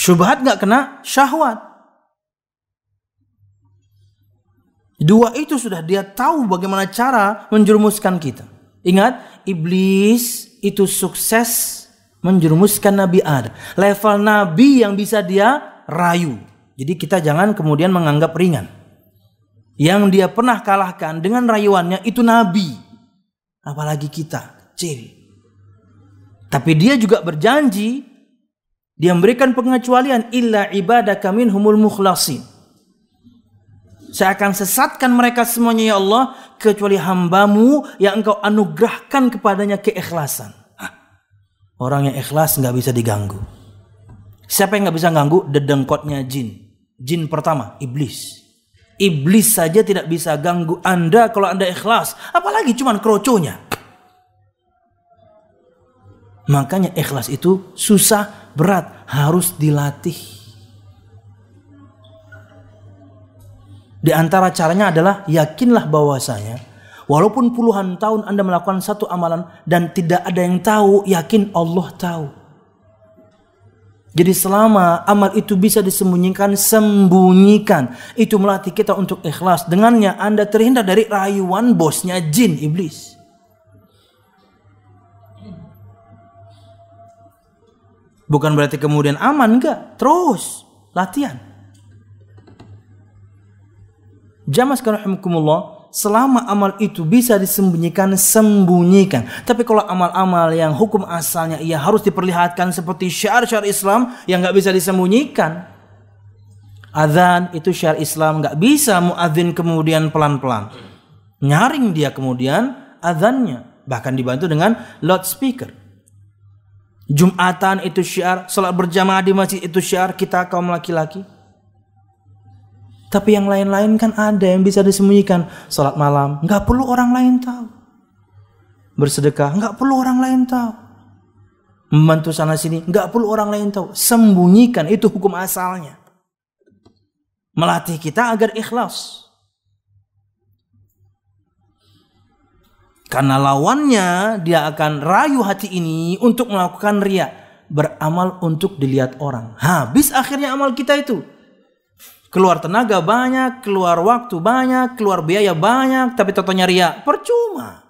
Syubhat nggak kena syahwat. Dua itu sudah dia tahu bagaimana cara menjerumuskan kita. Ingat, iblis itu sukses menjerumuskan Nabi Adam. Level Nabi yang bisa dia rayu. Jadi kita jangan kemudian menganggap ringan. Yang dia pernah kalahkan dengan rayuannya itu Nabi. Apalagi kita, kecil. Tapi dia juga berjanji dia memberikan pengecualian illa kami humul mukhlasin. Saya akan sesatkan mereka semuanya ya Allah kecuali hambamu yang engkau anugerahkan kepadanya keikhlasan. Hah. Orang yang ikhlas nggak bisa diganggu. Siapa yang nggak bisa ganggu? Dedengkotnya jin. Jin pertama, iblis. Iblis saja tidak bisa ganggu Anda kalau Anda ikhlas. Apalagi cuma kroconya. Makanya ikhlas itu susah berat harus dilatih. Di antara caranya adalah yakinlah bahwasanya walaupun puluhan tahun Anda melakukan satu amalan dan tidak ada yang tahu, yakin Allah tahu. Jadi selama amal itu bisa disembunyikan, sembunyikan. Itu melatih kita untuk ikhlas. Dengannya Anda terhindar dari rayuan bosnya jin, iblis. Bukan berarti kemudian aman enggak, terus latihan. jamas karahimukumullah selama amal itu bisa disembunyikan, sembunyikan. Tapi kalau amal-amal yang hukum asalnya ia harus diperlihatkan seperti syiar-syiar Islam yang nggak bisa disembunyikan. Adzan itu syiar Islam nggak bisa muadzin kemudian pelan-pelan. Nyaring dia kemudian adzannya bahkan dibantu dengan loudspeaker. Jumatan itu syiar, salat berjamaah di masjid itu syiar kita kaum laki-laki. Tapi yang lain-lain kan ada yang bisa disembunyikan. Salat malam nggak perlu orang lain tahu. Bersedekah nggak perlu orang lain tahu. Membantu sana sini nggak perlu orang lain tahu. Sembunyikan itu hukum asalnya. Melatih kita agar ikhlas. Karena lawannya dia akan rayu hati ini untuk melakukan ria. Beramal untuk dilihat orang. Habis akhirnya amal kita itu. Keluar tenaga banyak, keluar waktu banyak, keluar biaya banyak. Tapi totonya ria. Percuma.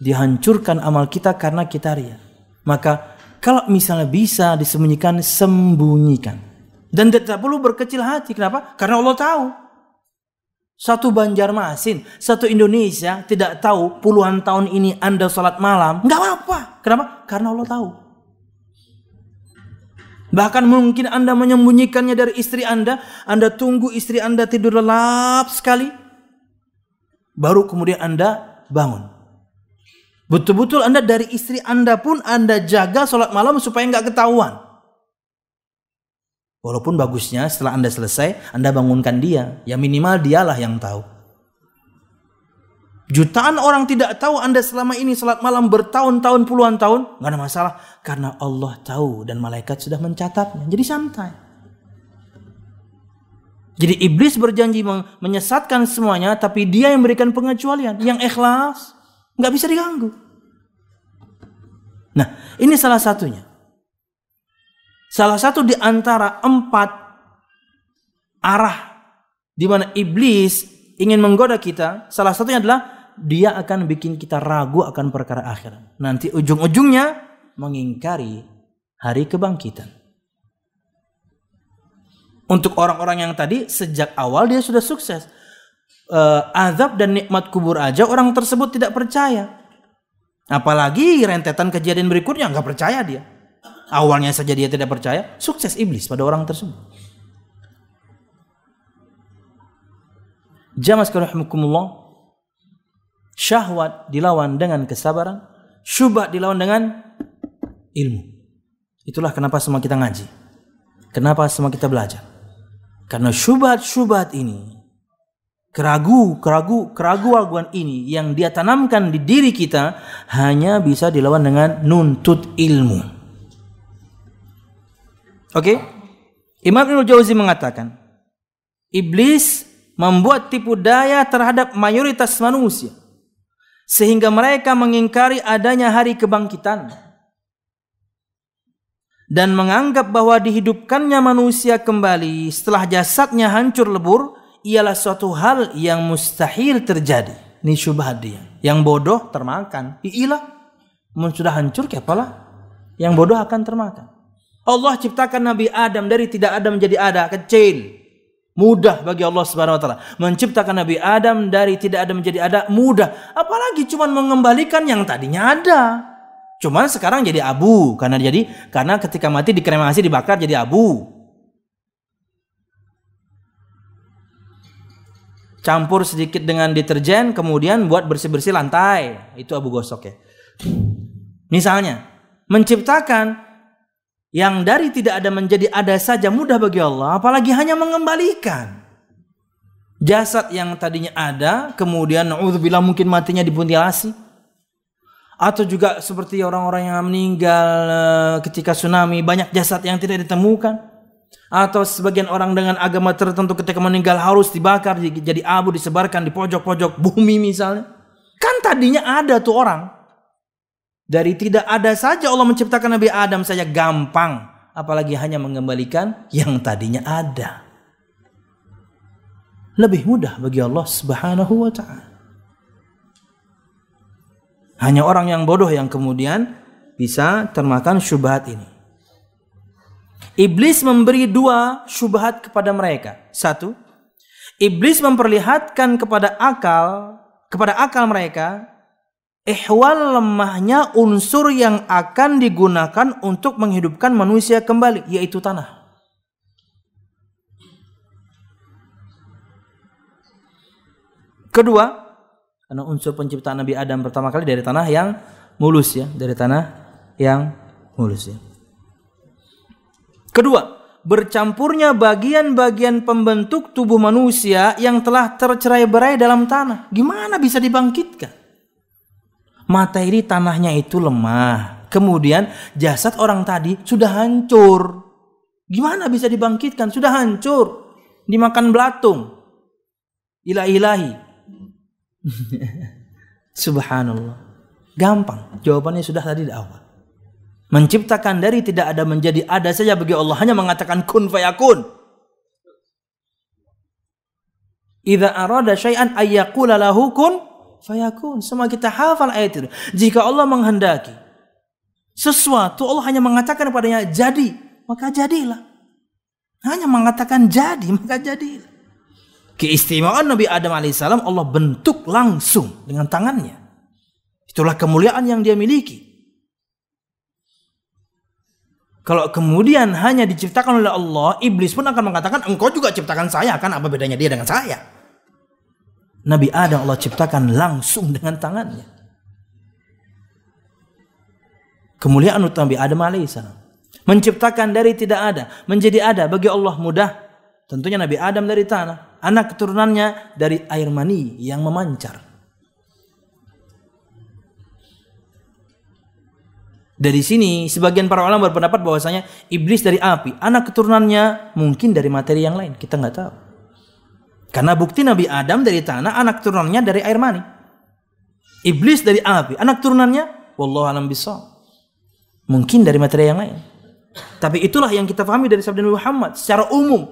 Dihancurkan amal kita karena kita ria. Maka kalau misalnya bisa disembunyikan, sembunyikan. Dan tidak perlu berkecil hati. Kenapa? Karena Allah tahu. Satu Banjarmasin, satu Indonesia tidak tahu puluhan tahun ini Anda sholat malam. Nggak apa-apa. Kenapa? Karena Allah tahu. Bahkan mungkin Anda menyembunyikannya dari istri Anda. Anda tunggu istri Anda tidur lelap sekali. Baru kemudian Anda bangun. Betul-betul Anda dari istri Anda pun Anda jaga sholat malam supaya nggak ketahuan. Walaupun bagusnya setelah Anda selesai, Anda bangunkan dia. Ya minimal dialah yang tahu. Jutaan orang tidak tahu Anda selama ini salat malam bertahun-tahun puluhan tahun. nggak ada masalah. Karena Allah tahu dan malaikat sudah mencatatnya. Jadi santai. Jadi iblis berjanji menyesatkan semuanya. Tapi dia yang memberikan pengecualian. Yang ikhlas. nggak bisa diganggu. Nah ini salah satunya salah satu di antara empat arah di mana iblis ingin menggoda kita, salah satunya adalah dia akan bikin kita ragu akan perkara akhirat. Nanti ujung-ujungnya mengingkari hari kebangkitan. Untuk orang-orang yang tadi sejak awal dia sudah sukses. Uh, azab dan nikmat kubur aja orang tersebut tidak percaya. Apalagi rentetan kejadian berikutnya nggak percaya dia awalnya saja dia tidak percaya, sukses iblis pada orang tersebut. Jamaah sekalian syahwat dilawan dengan kesabaran, syubhat dilawan dengan ilmu. Itulah kenapa semua kita ngaji. Kenapa semua kita belajar? Karena syubhat-syubhat ini keragu keragu keraguan ini yang dia tanamkan di diri kita hanya bisa dilawan dengan nuntut ilmu Oke? Okay? Imam Ibnu Jauzi mengatakan, iblis membuat tipu daya terhadap mayoritas manusia sehingga mereka mengingkari adanya hari kebangkitan dan menganggap bahwa dihidupkannya manusia kembali setelah jasadnya hancur lebur ialah suatu hal yang mustahil terjadi. Ini syubhat dia. Yang bodoh termakan. Iyalah, sudah hancur kepala. Yang bodoh akan termakan. Allah ciptakan Nabi Adam dari tidak ada menjadi ada, kecil. Mudah bagi Allah Subhanahu wa taala menciptakan Nabi Adam dari tidak ada menjadi ada, mudah. Apalagi cuman mengembalikan yang tadinya ada. Cuman sekarang jadi abu karena jadi karena ketika mati dikremasi dibakar jadi abu. Campur sedikit dengan deterjen kemudian buat bersih-bersih lantai. Itu abu gosok ya. Misalnya menciptakan yang dari tidak ada menjadi ada saja mudah bagi Allah, apalagi hanya mengembalikan. Jasad yang tadinya ada, kemudian bila mungkin matinya dibuntilasi, Atau juga seperti orang-orang yang meninggal eh, ketika tsunami, banyak jasad yang tidak ditemukan. Atau sebagian orang dengan agama tertentu ketika meninggal harus dibakar, jadi abu disebarkan di pojok-pojok bumi misalnya. Kan tadinya ada tuh orang. Dari tidak ada saja Allah menciptakan Nabi Adam saja gampang, apalagi hanya mengembalikan yang tadinya ada. Lebih mudah bagi Allah Subhanahu wa taala. Hanya orang yang bodoh yang kemudian bisa termakan syubhat ini. Iblis memberi dua syubhat kepada mereka. Satu, iblis memperlihatkan kepada akal kepada akal mereka ihwal lemahnya unsur yang akan digunakan untuk menghidupkan manusia kembali yaitu tanah kedua karena unsur penciptaan Nabi Adam pertama kali dari tanah yang mulus ya dari tanah yang mulus ya kedua bercampurnya bagian-bagian pembentuk tubuh manusia yang telah tercerai berai dalam tanah gimana bisa dibangkitkan materi tanahnya itu lemah. Kemudian jasad orang tadi sudah hancur. Gimana bisa dibangkitkan? Sudah hancur. Dimakan belatung. Ilah ilahi. Subhanallah. Gampang. Jawabannya sudah tadi di awal. Menciptakan dari tidak ada menjadi ada saja bagi Allah hanya mengatakan kun fayakun. Iza arada syai'an ayyaqula lahu kun fayakun. Semua kita hafal ayat itu. Jika Allah menghendaki sesuatu, Allah hanya mengatakan kepadanya jadi, maka jadilah. Hanya mengatakan jadi, maka jadilah. Keistimewaan Nabi Adam alaihissalam Allah bentuk langsung dengan tangannya. Itulah kemuliaan yang dia miliki. Kalau kemudian hanya diciptakan oleh Allah, iblis pun akan mengatakan, engkau juga ciptakan saya, kan apa bedanya dia dengan saya? Nabi Adam Allah ciptakan langsung dengan tangannya. Kemuliaan untuk Nabi Adam alaihissalam. Menciptakan dari tidak ada, menjadi ada bagi Allah mudah. Tentunya Nabi Adam dari tanah, anak keturunannya dari air mani yang memancar. Dari sini sebagian para ulama berpendapat bahwasanya iblis dari api, anak keturunannya mungkin dari materi yang lain, kita nggak tahu. Karena bukti Nabi Adam dari tanah, anak turunannya dari air mani. Iblis dari api, anak turunannya wallahu alam bisa. Mungkin dari materi yang lain. Tapi itulah yang kita pahami dari sabda Nabi Muhammad secara umum.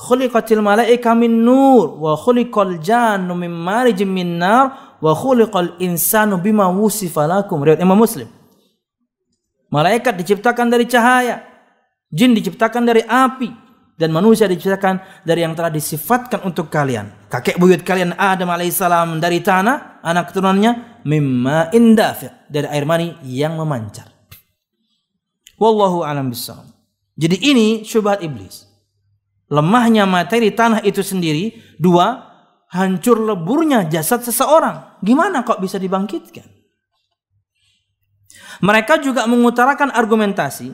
Khuliqatil malaika min nur wa khuliqal jannu min marijin min nar wa khuliqal insanu bima wusifa lakum. Riwayat Imam Muslim. Malaikat diciptakan dari cahaya, jin diciptakan dari api, dan manusia diciptakan dari yang telah disifatkan untuk kalian. Kakek buyut kalian Adam alaihissalam dari tanah, anak keturunannya mimma indafiq dari air mani yang memancar. Wallahu alam bisawab. Jadi ini syubhat iblis. Lemahnya materi tanah itu sendiri, dua hancur leburnya jasad seseorang. Gimana kok bisa dibangkitkan? Mereka juga mengutarakan argumentasi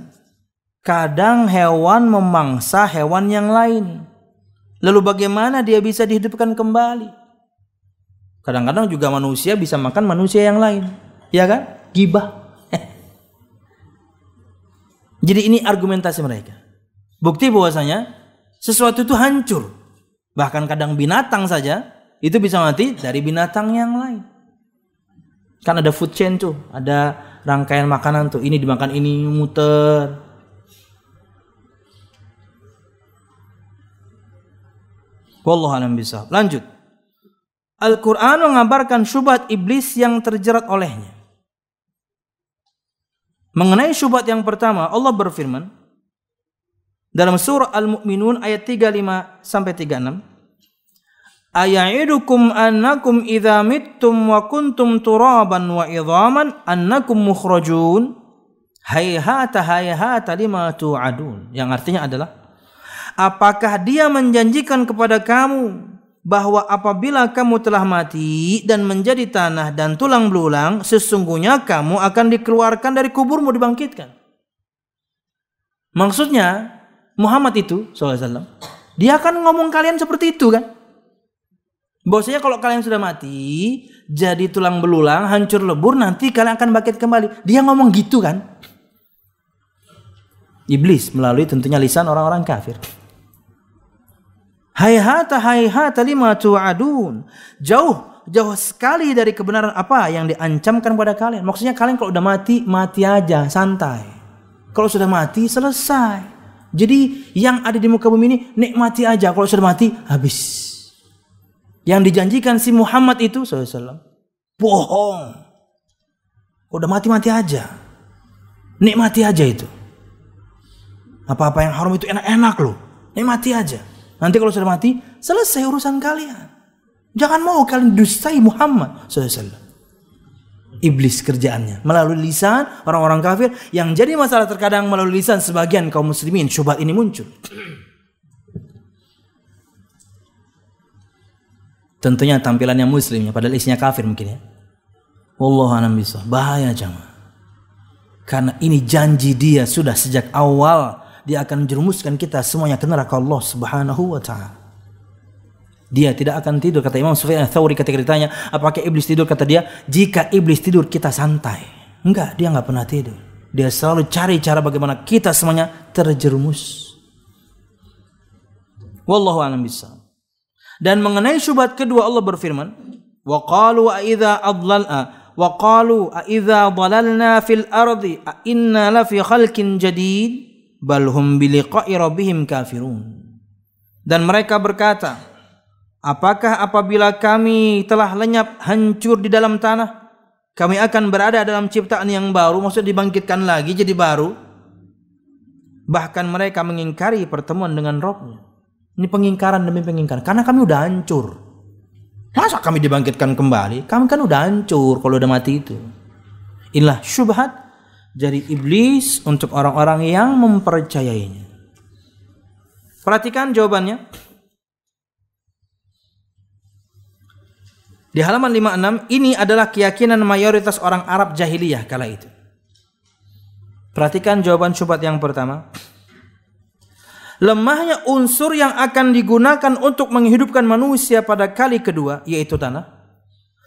Kadang hewan memangsa hewan yang lain. Lalu bagaimana dia bisa dihidupkan kembali? Kadang-kadang juga manusia bisa makan manusia yang lain. Ya kan? Gibah. Jadi ini argumentasi mereka. Bukti bahwasanya sesuatu itu hancur. Bahkan kadang binatang saja itu bisa mati dari binatang yang lain. Kan ada food chain tuh, ada rangkaian makanan tuh. Ini dimakan ini muter, Wallahu alam bisa. Lanjut. Al-Quran mengabarkan syubhat iblis yang terjerat olehnya. Mengenai syubhat yang pertama, Allah berfirman dalam surah Al-Mu'minun ayat 35 sampai 36. Aya'idukum annakum idza mittum wa kuntum turaban wa idhaman annakum mukhrajun. Hayhata hayhata lima tu'adun. Yang artinya adalah apakah dia menjanjikan kepada kamu bahwa apabila kamu telah mati dan menjadi tanah dan tulang belulang, sesungguhnya kamu akan dikeluarkan dari kuburmu dibangkitkan. Maksudnya Muhammad itu SAW, dia akan ngomong kalian seperti itu kan? Bahwasanya kalau kalian sudah mati, jadi tulang belulang, hancur lebur, nanti kalian akan bangkit kembali. Dia ngomong gitu kan? Iblis melalui tentunya lisan orang-orang kafir. Hai hata hai hata lima tu'adun. Jauh jauh sekali dari kebenaran apa yang diancamkan pada kalian. Maksudnya kalian kalau udah mati, mati aja, santai. Kalau sudah mati, selesai. Jadi yang ada di muka bumi ini nikmati aja. Kalau sudah mati, habis. Yang dijanjikan si Muhammad itu, SAW, bohong. Udah mati-mati aja. Nikmati aja itu. Apa-apa yang haram itu enak-enak loh. Nikmati aja. Nanti kalau sudah mati, selesai urusan kalian. Jangan mau kalian dustai Muhammad SAW. Iblis kerjaannya. Melalui lisan orang-orang kafir yang jadi masalah terkadang melalui lisan sebagian kaum muslimin. Syubhat ini muncul. Tentunya tampilannya muslimnya padahal isinya kafir mungkin ya. Wallahu bisa. Bahaya jamaah. Karena ini janji dia sudah sejak awal dia akan jerumuskan kita semuanya ke neraka Allah Subhanahu wa taala. Dia tidak akan tidur kata Imam Sufyan Tsauri ketika ditanya apakah iblis tidur kata dia jika iblis tidur kita santai. Enggak, dia nggak pernah tidur. Dia selalu cari cara bagaimana kita semuanya terjerumus. Wallahu a'lam bisa. Dan mengenai syubhat kedua Allah berfirman, "Wa qalu a idza adlalna wa qalu a idza dhalalna fil ardi a inna la fi khalqin jadid?" balhum rabbihim kafirun dan mereka berkata apakah apabila kami telah lenyap hancur di dalam tanah kami akan berada dalam ciptaan yang baru maksud dibangkitkan lagi jadi baru bahkan mereka mengingkari pertemuan dengan Robnya ini pengingkaran demi pengingkaran karena kami sudah hancur masa kami dibangkitkan kembali kami kan udah hancur kalau udah mati itu inilah syubhat dari iblis untuk orang-orang yang mempercayainya. Perhatikan jawabannya. Di halaman 56, ini adalah keyakinan mayoritas orang Arab jahiliyah kala itu. Perhatikan jawaban syubhat yang pertama. Lemahnya unsur yang akan digunakan untuk menghidupkan manusia pada kali kedua, yaitu tanah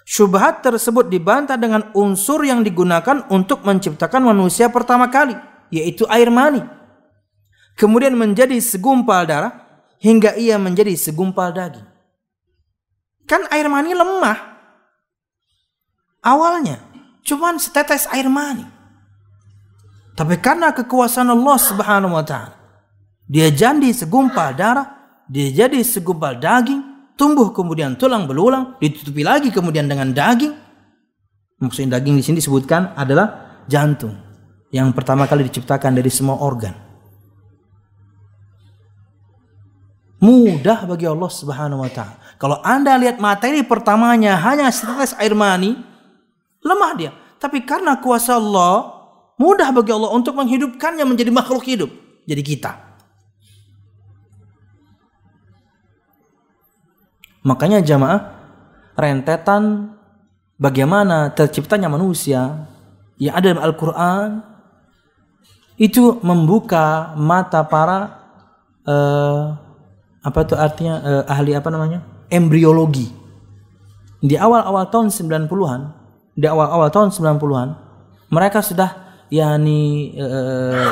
Syubhat tersebut dibantah dengan unsur yang digunakan untuk menciptakan manusia pertama kali, yaitu air mani. Kemudian menjadi segumpal darah hingga ia menjadi segumpal daging. Kan air mani lemah. Awalnya cuman setetes air mani. Tapi karena kekuasaan Allah Subhanahu wa taala, dia jadi segumpal darah, dia jadi segumpal daging, tumbuh kemudian tulang belulang, ditutupi lagi kemudian dengan daging. maksudnya daging di sini disebutkan adalah jantung yang pertama kali diciptakan dari semua organ. Mudah bagi Allah Subhanahu wa taala. Kalau Anda lihat materi pertamanya hanya setetes air mani, lemah dia. Tapi karena kuasa Allah, mudah bagi Allah untuk menghidupkannya menjadi makhluk hidup. Jadi kita. Makanya jamaah rentetan bagaimana terciptanya manusia yang ada dalam Al-Quran itu membuka mata para eh, apa itu artinya eh, ahli apa namanya embriologi di awal-awal tahun 90-an di awal-awal tahun 90-an mereka sudah yakni eh,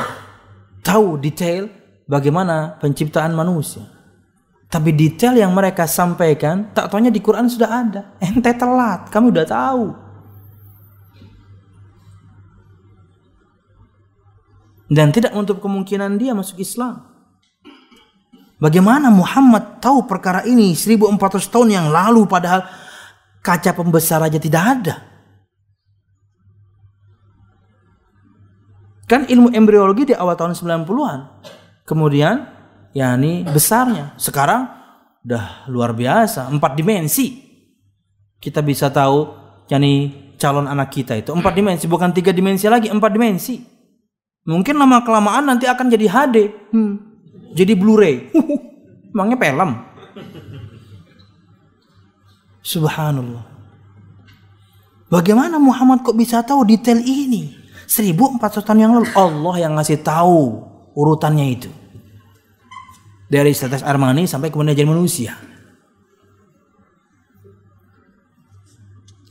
tahu detail bagaimana penciptaan manusia tapi detail yang mereka sampaikan, tak tanya di Quran sudah ada. Ente telat, kamu sudah tahu. Dan tidak untuk kemungkinan dia masuk Islam. Bagaimana Muhammad tahu perkara ini 1400 tahun yang lalu padahal kaca pembesar aja tidak ada. Kan ilmu embriologi di awal tahun 90-an. Kemudian yakni ah. besarnya. Sekarang udah luar biasa, empat dimensi. Kita bisa tahu yakni calon anak kita itu empat hmm. dimensi, bukan tiga dimensi lagi, empat dimensi. Mungkin lama kelamaan nanti akan jadi HD, hmm. jadi Blu-ray. Uhuh. Emangnya pelam Subhanallah. Bagaimana Muhammad kok bisa tahu detail ini? 1400 tahun yang lalu Allah yang ngasih tahu urutannya itu dari status Armani sampai kemudian jadi manusia.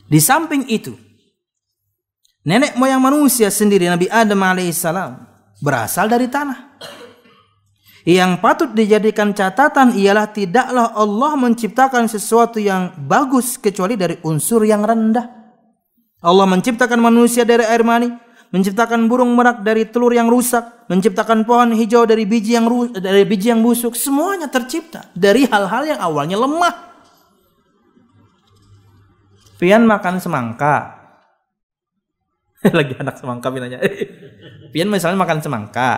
Di samping itu, nenek moyang manusia sendiri Nabi Adam alaihissalam berasal dari tanah. Yang patut dijadikan catatan ialah tidaklah Allah menciptakan sesuatu yang bagus kecuali dari unsur yang rendah. Allah menciptakan manusia dari air mani, menciptakan burung merak dari telur yang rusak, menciptakan pohon hijau dari biji yang ru, dari biji yang busuk, semuanya tercipta dari hal-hal yang awalnya lemah. Pian makan semangka. Lagi anak semangka pinanya. Pian misalnya makan semangka.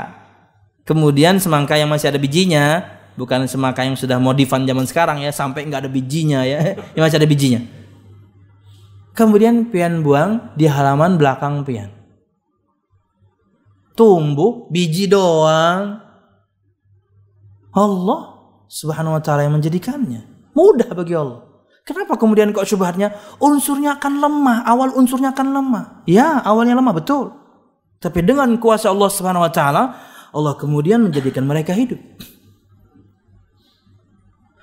Kemudian semangka yang masih ada bijinya, bukan semangka yang sudah modifan zaman sekarang ya, sampai nggak ada bijinya ya, yang masih ada bijinya. Kemudian Pian buang di halaman belakang Pian tumbuh biji doang. Allah Subhanahu wa taala yang menjadikannya. Mudah bagi Allah. Kenapa kemudian kok syubhatnya unsurnya akan lemah, awal unsurnya akan lemah? Ya, awalnya lemah betul. Tapi dengan kuasa Allah Subhanahu wa taala, Allah kemudian menjadikan mereka hidup.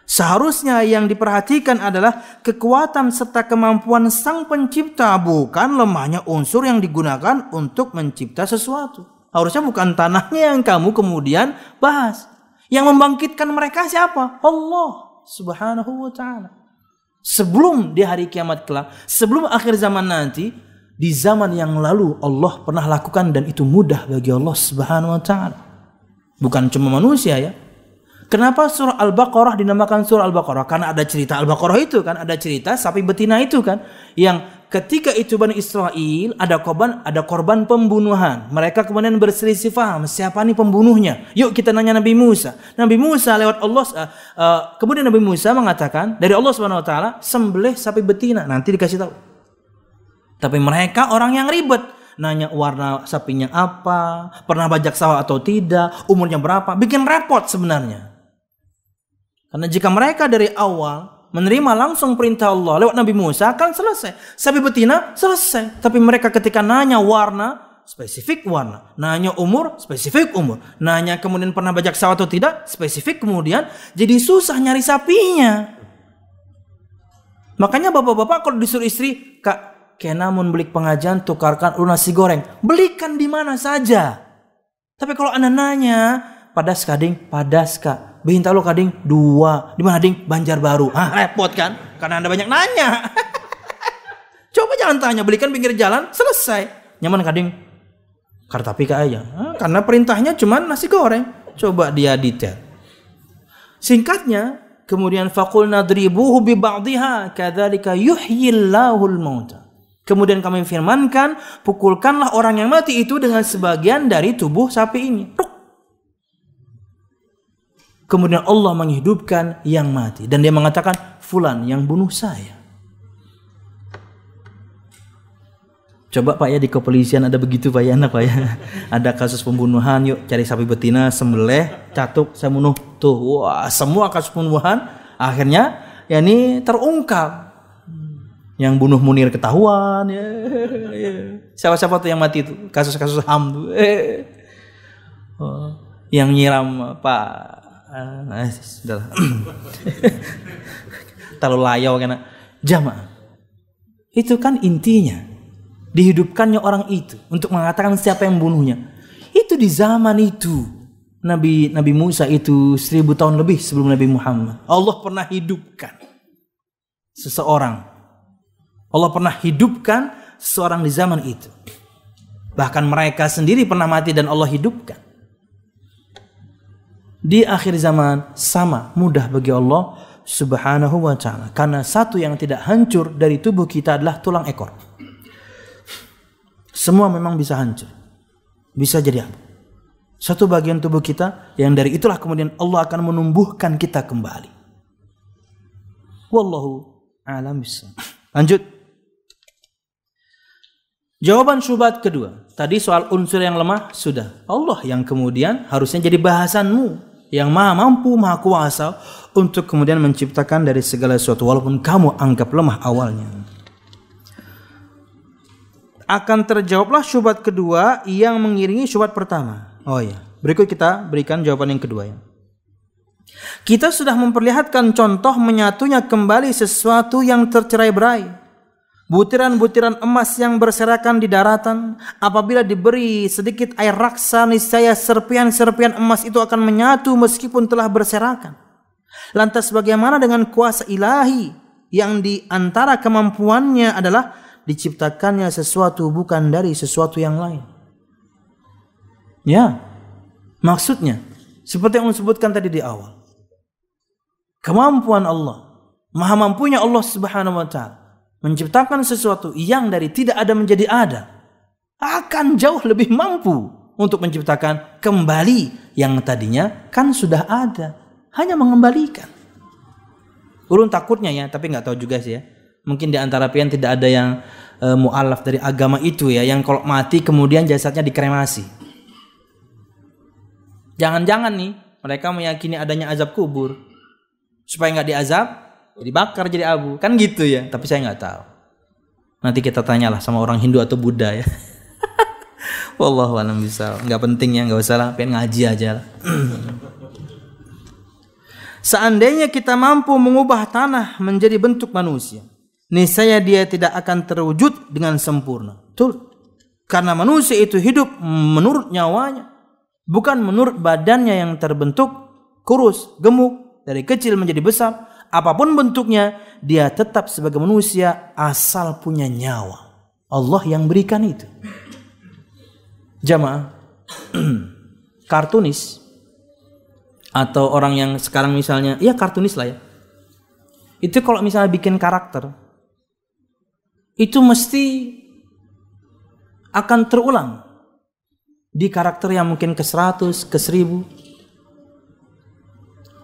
Seharusnya yang diperhatikan adalah kekuatan serta kemampuan sang pencipta bukan lemahnya unsur yang digunakan untuk mencipta sesuatu. Harusnya bukan tanahnya yang kamu kemudian bahas. Yang membangkitkan mereka siapa? Allah subhanahu wa ta'ala. Sebelum di hari kiamat kelak, sebelum akhir zaman nanti, di zaman yang lalu Allah pernah lakukan dan itu mudah bagi Allah subhanahu wa ta'ala. Bukan cuma manusia ya. Kenapa surah Al-Baqarah dinamakan surah Al-Baqarah? Karena ada cerita Al-Baqarah itu kan, ada cerita sapi betina itu kan, yang ketika itu Bani Israel ada korban ada korban pembunuhan. Mereka kemudian berselisih faham siapa nih pembunuhnya. Yuk kita nanya Nabi Musa. Nabi Musa lewat Allah uh, uh, kemudian Nabi Musa mengatakan dari Allah Subhanahu wa taala sembelih sapi betina. Nanti dikasih tahu. Tapi mereka orang yang ribet nanya warna sapinya apa, pernah bajak sawah atau tidak, umurnya berapa, bikin repot sebenarnya. Karena jika mereka dari awal menerima langsung perintah Allah lewat Nabi Musa kan selesai. Sapi betina selesai. Tapi mereka ketika nanya warna, spesifik warna. Nanya umur, spesifik umur. Nanya kemudian pernah bajak sawah atau tidak, spesifik kemudian. Jadi susah nyari sapinya. Makanya bapak-bapak kalau disuruh istri, Kak, Kena mau beli pengajian tukarkan lu nasi goreng. Belikan di mana saja. Tapi kalau anda nanya, padas kading, padas kak lo kading dua. Di mana ding? baru. Hah, repot kan? Karena Anda banyak nanya. Coba jangan tanya, belikan pinggir jalan, selesai. Nyaman kading Kartapika aja. karena perintahnya cuman nasi goreng. Coba dia detail. Singkatnya, kemudian fakulna dribuhu bi ba'dihha kadzalika yuhyillahu al-mauta. Kemudian kami firmankan, pukulkanlah orang yang mati itu dengan sebagian dari tubuh sapi ini. Ruk. Kemudian Allah menghidupkan yang mati. Dan dia mengatakan, fulan yang bunuh saya. Coba Pak ya di kepolisian ada begitu Pak ya anak Pak ya. Ada kasus pembunuhan, yuk cari sapi betina, sembelih, catuk, saya bunuh. Tuh, wah, semua kasus pembunuhan akhirnya ya ini terungkap. Yang bunuh Munir ketahuan, ya, ya, siapa-siapa tuh yang mati itu kasus-kasus ham tuh. Eh. Oh, yang nyiram Pak uh, sudah terlalu layo kena jamaah itu kan intinya dihidupkannya orang itu untuk mengatakan siapa yang bunuhnya itu di zaman itu Nabi Nabi Musa itu seribu tahun lebih sebelum Nabi Muhammad Allah pernah hidupkan seseorang Allah pernah hidupkan seseorang di zaman itu bahkan mereka sendiri pernah mati dan Allah hidupkan di akhir zaman sama mudah bagi Allah Subhanahu wa taala karena satu yang tidak hancur dari tubuh kita adalah tulang ekor. Semua memang bisa hancur. Bisa jadi apa? Satu bagian tubuh kita yang dari itulah kemudian Allah akan menumbuhkan kita kembali. Wallahu alam bisa. Lanjut. Jawaban syubhat kedua. Tadi soal unsur yang lemah sudah. Allah yang kemudian harusnya jadi bahasanmu yang maha mampu, maha kuasa untuk kemudian menciptakan dari segala sesuatu walaupun kamu anggap lemah awalnya. Akan terjawablah syubhat kedua yang mengiringi syubhat pertama. Oh ya, berikut kita berikan jawaban yang kedua ya. Kita sudah memperlihatkan contoh menyatunya kembali sesuatu yang tercerai-berai butiran-butiran emas yang berserakan di daratan, apabila diberi sedikit air raksa, niscaya serpian-serpian emas itu akan menyatu meskipun telah berserakan. Lantas bagaimana dengan kuasa ilahi yang di antara kemampuannya adalah diciptakannya sesuatu bukan dari sesuatu yang lain. Ya, maksudnya seperti yang disebutkan tadi di awal. Kemampuan Allah, maha mampunya Allah Subhanahu wa taala menciptakan sesuatu yang dari tidak ada menjadi ada akan jauh lebih mampu untuk menciptakan kembali yang tadinya kan sudah ada hanya mengembalikan urun takutnya ya tapi nggak tahu juga sih ya mungkin di antara pian tidak ada yang e, mualaf dari agama itu ya yang kalau mati kemudian jasadnya dikremasi jangan-jangan nih mereka meyakini adanya azab kubur supaya nggak diazab dibakar jadi abu kan gitu ya tapi saya nggak tahu nanti kita tanyalah sama orang Hindu atau Buddha ya Wallahu alam bisa nggak penting ya nggak usah lah pengen ngaji aja lah Seandainya kita mampu mengubah tanah menjadi bentuk manusia, nih saya dia tidak akan terwujud dengan sempurna. Betul. Karena manusia itu hidup menurut nyawanya, bukan menurut badannya yang terbentuk kurus, gemuk, dari kecil menjadi besar, apapun bentuknya, dia tetap sebagai manusia asal punya nyawa. Allah yang berikan itu. Jamaah, kartunis atau orang yang sekarang misalnya, ya kartunis lah ya. Itu kalau misalnya bikin karakter, itu mesti akan terulang di karakter yang mungkin ke 100, ke 1000,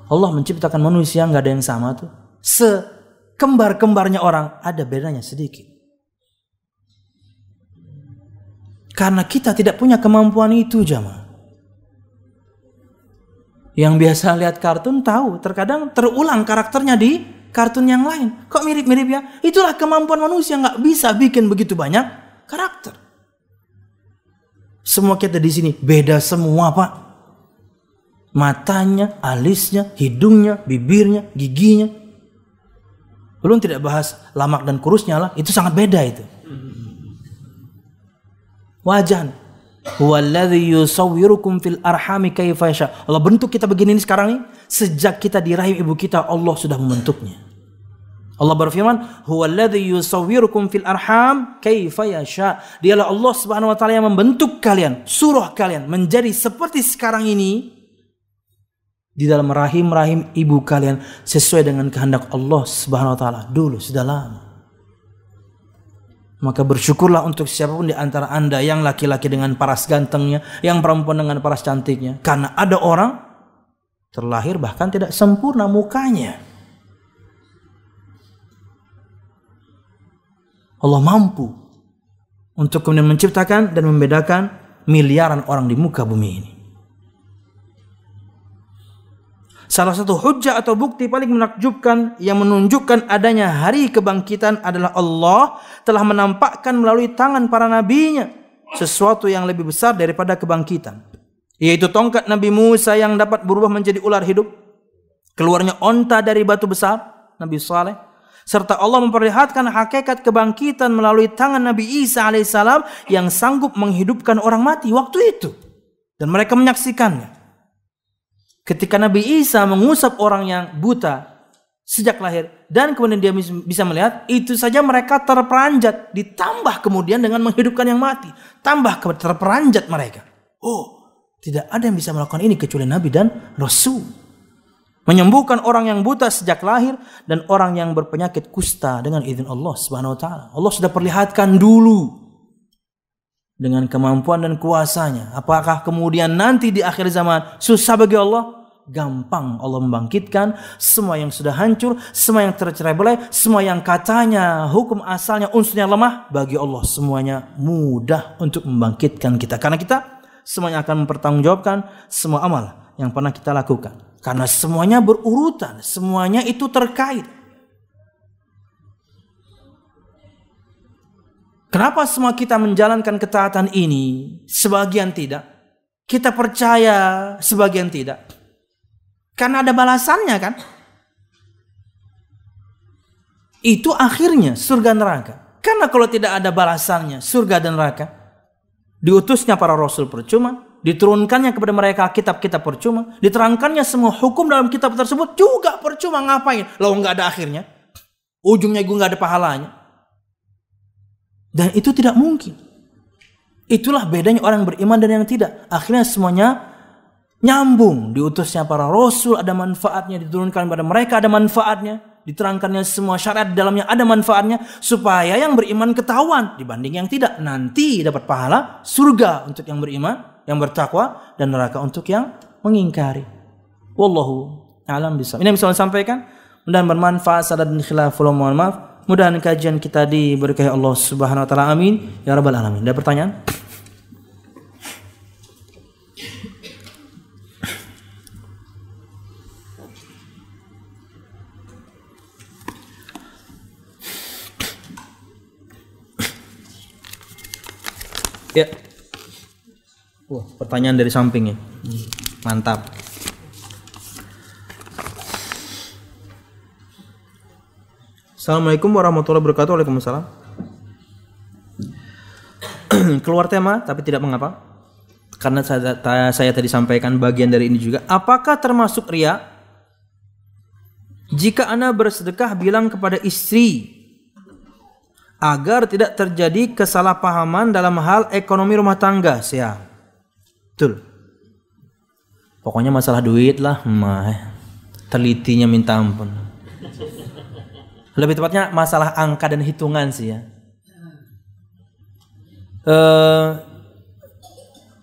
Allah menciptakan manusia nggak ada yang sama tuh. Sekembar-kembarnya orang ada bedanya sedikit. Karena kita tidak punya kemampuan itu jamaah. Yang biasa lihat kartun tahu terkadang terulang karakternya di kartun yang lain. Kok mirip-mirip ya? Itulah kemampuan manusia nggak bisa bikin begitu banyak karakter. Semua kita di sini beda semua pak matanya, alisnya, hidungnya, bibirnya, giginya. Belum tidak bahas lamak dan kurusnya lah, itu sangat beda itu. Wajan. fil arhami Allah bentuk kita begini ini sekarang ini sejak kita di rahim ibu kita Allah sudah membentuknya. Allah berfirman, fil arham Dialah Allah Subhanahu wa taala yang membentuk kalian, suruh kalian menjadi seperti sekarang ini di dalam rahim-rahim ibu kalian sesuai dengan kehendak Allah Subhanahu wa taala dulu sudah lama. Maka bersyukurlah untuk siapapun di antara Anda yang laki-laki dengan paras gantengnya, yang perempuan dengan paras cantiknya karena ada orang terlahir bahkan tidak sempurna mukanya. Allah mampu untuk kemudian menciptakan dan membedakan miliaran orang di muka bumi ini. Salah satu hujah atau bukti paling menakjubkan yang menunjukkan adanya hari kebangkitan adalah Allah telah menampakkan melalui tangan para nabinya sesuatu yang lebih besar daripada kebangkitan. Yaitu tongkat Nabi Musa yang dapat berubah menjadi ular hidup. Keluarnya onta dari batu besar Nabi Saleh. Serta Allah memperlihatkan hakikat kebangkitan melalui tangan Nabi Isa alaihissalam yang sanggup menghidupkan orang mati waktu itu. Dan mereka menyaksikannya. Ketika Nabi Isa mengusap orang yang buta sejak lahir dan kemudian dia bisa melihat, itu saja mereka terperanjat. Ditambah kemudian dengan menghidupkan yang mati, tambah terperanjat mereka. Oh, tidak ada yang bisa melakukan ini kecuali Nabi dan Rasul. Menyembuhkan orang yang buta sejak lahir dan orang yang berpenyakit kusta dengan izin Allah Subhanahu wa taala. Allah sudah perlihatkan dulu dengan kemampuan dan kuasanya. Apakah kemudian nanti di akhir zaman susah bagi Allah? gampang Allah membangkitkan semua yang sudah hancur, semua yang tercerai belai, semua yang katanya hukum asalnya unsurnya lemah bagi Allah semuanya mudah untuk membangkitkan kita karena kita semuanya akan mempertanggungjawabkan semua amal yang pernah kita lakukan karena semuanya berurutan, semuanya itu terkait. Kenapa semua kita menjalankan ketaatan ini? Sebagian tidak. Kita percaya sebagian tidak. Karena ada balasannya kan. Itu akhirnya surga neraka. Karena kalau tidak ada balasannya surga dan neraka. Diutusnya para rasul percuma. Diturunkannya kepada mereka kitab-kitab percuma. Diterangkannya semua hukum dalam kitab tersebut juga percuma. Ngapain? Lo nggak ada akhirnya. Ujungnya gue nggak ada pahalanya. Dan itu tidak mungkin. Itulah bedanya orang beriman dan yang tidak. Akhirnya semuanya nyambung diutusnya para rasul ada manfaatnya diturunkan pada mereka ada manfaatnya diterangkannya semua syariat dalamnya ada manfaatnya supaya yang beriman ketahuan dibanding yang tidak nanti dapat pahala surga untuk yang beriman yang bertakwa dan neraka untuk yang mengingkari wallahu alam bisa ini yang bisa saya sampaikan mudah bermanfaat salat dan khilaf mohon maaf mudah kajian kita diberkahi Allah Subhanahu wa taala amin ya rabbal alamin ada pertanyaan Ya. Wah, pertanyaan dari samping ya. Mantap. Assalamualaikum warahmatullahi wabarakatuh. Waalaikumsalam. Keluar tema tapi tidak mengapa. Karena saya, saya tadi sampaikan bagian dari ini juga. Apakah termasuk ria? Jika Anda bersedekah bilang kepada istri agar tidak terjadi kesalahpahaman dalam hal ekonomi rumah tangga ya betul pokoknya masalah duit lah mah eh. telitinya minta ampun lebih tepatnya masalah angka dan hitungan sih ya e, eh,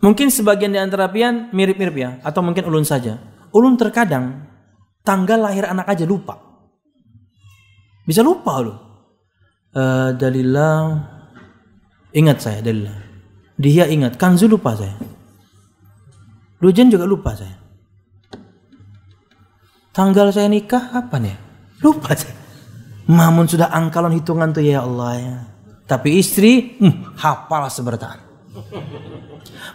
mungkin sebagian di antara pian mirip-mirip ya atau mungkin ulun saja ulun terkadang tanggal lahir anak aja lupa bisa lupa loh Eh, dalilah ingat saya Dalila dia ingat Kanzu lupa saya Lujan juga lupa saya tanggal saya nikah apa nih lupa saya Mamun sudah angkalon hitungan tuh ya Allah ya tapi istri hmm, hafal sebertaan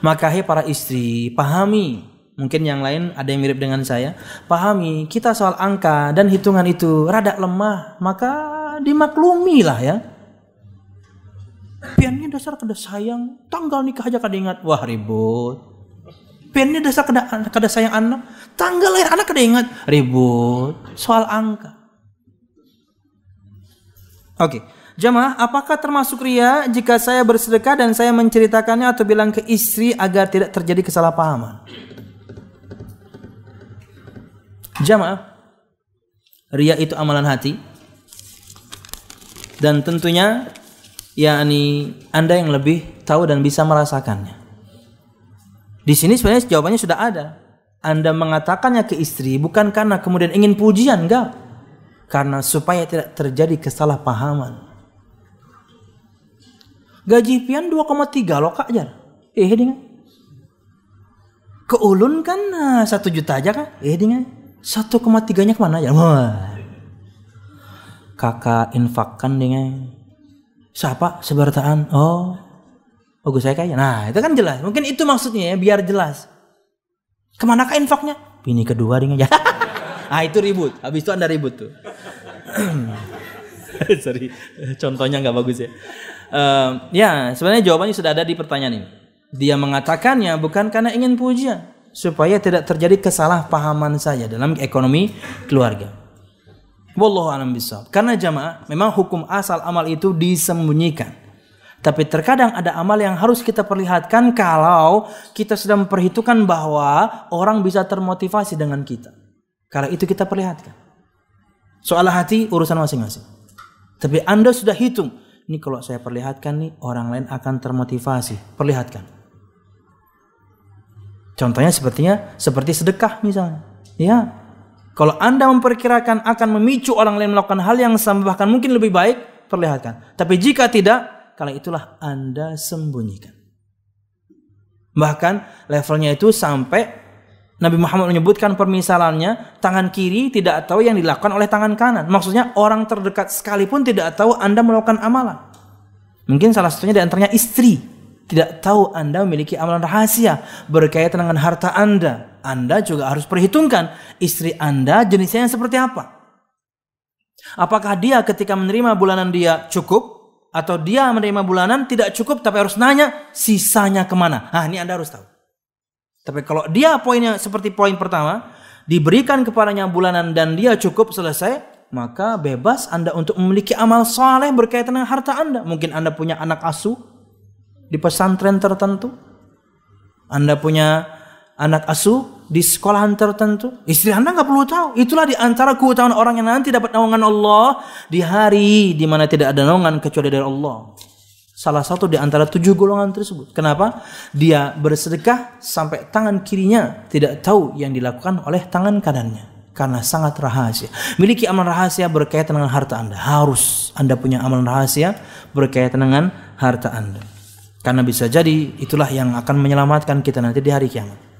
maka hei para istri pahami mungkin yang lain ada yang mirip dengan saya pahami kita soal angka dan hitungan itu rada lemah maka dimaklumi lah ya. Piannya dasar kada sayang, tanggal nikah aja kada ingat, wah ribut. Piannya dasar kada, kada sayang anak, tanggal lahir anak kada ingat, ribut. Soal angka. Oke. Okay. Jemaah, apakah termasuk ria jika saya bersedekah dan saya menceritakannya atau bilang ke istri agar tidak terjadi kesalahpahaman? jemaah ria itu amalan hati dan tentunya yakni Anda yang lebih tahu dan bisa merasakannya. Di sini sebenarnya jawabannya sudah ada. Anda mengatakannya ke istri bukan karena kemudian ingin pujian, enggak. Karena supaya tidak terjadi kesalahpahaman. Gaji pian 2,3 loh kak jar. Eh, eh dengan. Keulun kan eh, satu juta aja kan? Eh dengan. 1,3 nya kemana aja? Wah kakak infakkan dengan siapa sebertaan oh oh gue saya kaya nah itu kan jelas mungkin itu maksudnya ya biar jelas kemana kak infaknya Ini kedua dengan ya ah itu ribut habis itu anda ribut tuh sorry contohnya nggak bagus ya uh, ya sebenarnya jawabannya sudah ada di pertanyaan ini dia mengatakannya bukan karena ingin pujian supaya tidak terjadi kesalahpahaman saja dalam ekonomi keluarga Wallahu alam bisawab. Karena jamaah memang hukum asal amal itu disembunyikan. Tapi terkadang ada amal yang harus kita perlihatkan kalau kita sudah memperhitungkan bahwa orang bisa termotivasi dengan kita. Kalau itu kita perlihatkan. Soal hati urusan masing-masing. Tapi Anda sudah hitung, ini kalau saya perlihatkan nih orang lain akan termotivasi. Perlihatkan. Contohnya sepertinya seperti sedekah misalnya. Ya, kalau Anda memperkirakan akan memicu orang lain melakukan hal yang sama bahkan mungkin lebih baik, perlihatkan. Tapi jika tidak, kalau itulah Anda sembunyikan. Bahkan levelnya itu sampai Nabi Muhammad menyebutkan permisalannya, tangan kiri tidak tahu yang dilakukan oleh tangan kanan. Maksudnya orang terdekat sekalipun tidak tahu Anda melakukan amalan. Mungkin salah satunya diantaranya istri. Tidak tahu Anda memiliki amalan rahasia berkaitan dengan harta Anda anda juga harus perhitungkan istri Anda jenisnya yang seperti apa. Apakah dia ketika menerima bulanan dia cukup atau dia menerima bulanan tidak cukup tapi harus nanya sisanya kemana? Nah ini Anda harus tahu. Tapi kalau dia poinnya seperti poin pertama, diberikan kepadanya bulanan dan dia cukup selesai, maka bebas Anda untuk memiliki amal soleh berkaitan dengan harta Anda. Mungkin Anda punya anak asuh di pesantren tertentu. Anda punya anak asuh di sekolahan tertentu? Istri Anda nggak perlu tahu. Itulah di antara keutamaan orang yang nanti dapat naungan Allah di hari di mana tidak ada naungan kecuali dari Allah. Salah satu di antara tujuh golongan tersebut. Kenapa? Dia bersedekah sampai tangan kirinya tidak tahu yang dilakukan oleh tangan kanannya. Karena sangat rahasia. Miliki amal rahasia berkaitan dengan harta Anda. Harus Anda punya amal rahasia berkaitan dengan harta Anda. Karena bisa jadi itulah yang akan menyelamatkan kita nanti di hari kiamat.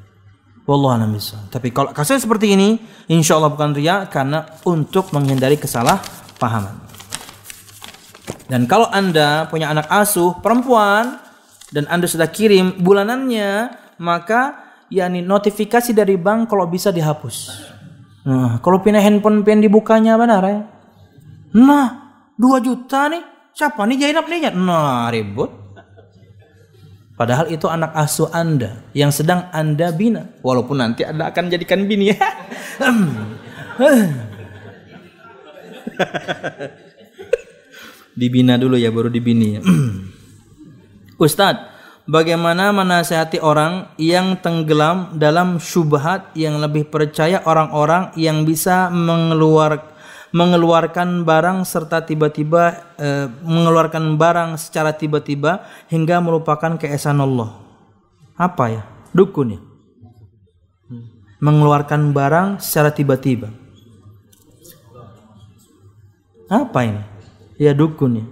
Wallah Tapi kalau kasus seperti ini, insya Allah bukan ria karena untuk menghindari kesalahpahaman. Dan kalau anda punya anak asuh perempuan dan anda sudah kirim bulanannya, maka yakni notifikasi dari bank kalau bisa dihapus. Nah, kalau pindah handphone pengen dibukanya benar ya? Nah, dua juta nih. Siapa nih jahinap nih? Nah, ribut. Padahal itu anak asuh Anda yang sedang Anda bina. Walaupun nanti Anda akan jadikan bini ya. dibina dulu ya baru dibini ya. Ustadz, bagaimana menasehati orang yang tenggelam dalam syubhat yang lebih percaya orang-orang yang bisa mengeluarkan mengeluarkan barang serta tiba-tiba e, mengeluarkan barang secara tiba-tiba hingga melupakan keesaan Allah. Apa ya? Dukun ya. Mengeluarkan barang secara tiba-tiba. Apa ini? Ya dukun ya.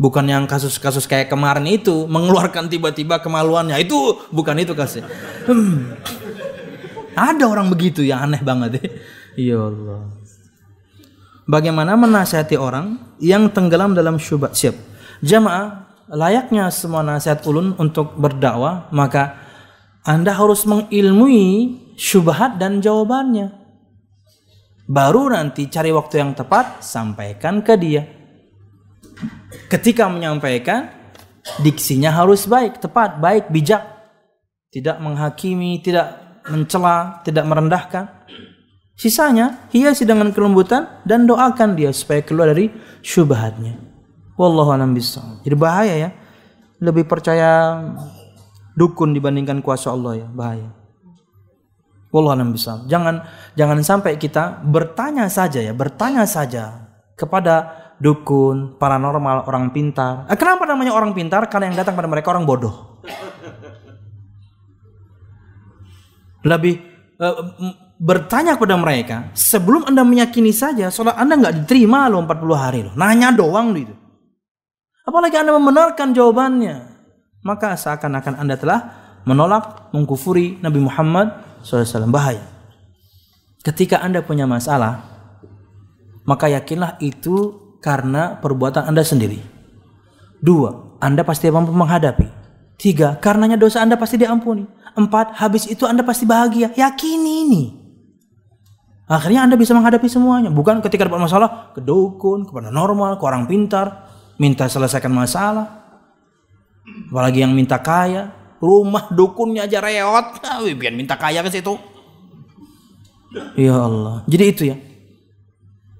Bukan yang kasus-kasus kayak kemarin itu mengeluarkan tiba-tiba kemaluannya. Itu bukan itu kasih. Ya? Hmm. Ada orang begitu ya aneh banget ya. Ya Allah. Bagaimana menasihati orang yang tenggelam dalam syubhat? Siap. Jamaah, layaknya semua nasihat ulun untuk berdakwah, maka Anda harus mengilmui syubhat dan jawabannya. Baru nanti cari waktu yang tepat, sampaikan ke dia. Ketika menyampaikan, diksinya harus baik, tepat, baik, bijak. Tidak menghakimi, tidak mencela, tidak merendahkan. Sisanya hiasi dengan kelembutan dan doakan dia supaya keluar dari syubhatnya. Wallahu a'lam bishawab. Jadi bahaya ya. Lebih percaya dukun dibandingkan kuasa Allah ya, bahaya. Wallahu a'lam bishawab. Jangan jangan sampai kita bertanya saja ya, bertanya saja kepada dukun, paranormal, orang pintar. Eh, kenapa namanya orang pintar? Karena yang datang pada mereka orang bodoh. Lebih eh, bertanya kepada mereka, sebelum Anda meyakini saja, sholat Anda nggak diterima loh 40 hari loh. Nanya doang itu. Apalagi Anda membenarkan jawabannya. Maka seakan-akan Anda telah menolak, mengkufuri Nabi Muhammad SAW. Bahaya. Ketika Anda punya masalah, maka yakinlah itu karena perbuatan Anda sendiri. Dua, Anda pasti mampu menghadapi. Tiga, karenanya dosa Anda pasti diampuni. Empat, habis itu Anda pasti bahagia. Yakini ini. Akhirnya Anda bisa menghadapi semuanya. Bukan ketika dapat masalah ke dukun, ke normal ke orang pintar, minta selesaikan masalah. Apalagi yang minta kaya, rumah dukunnya aja reot, biar minta kaya ke situ. Ya Allah. Jadi itu ya.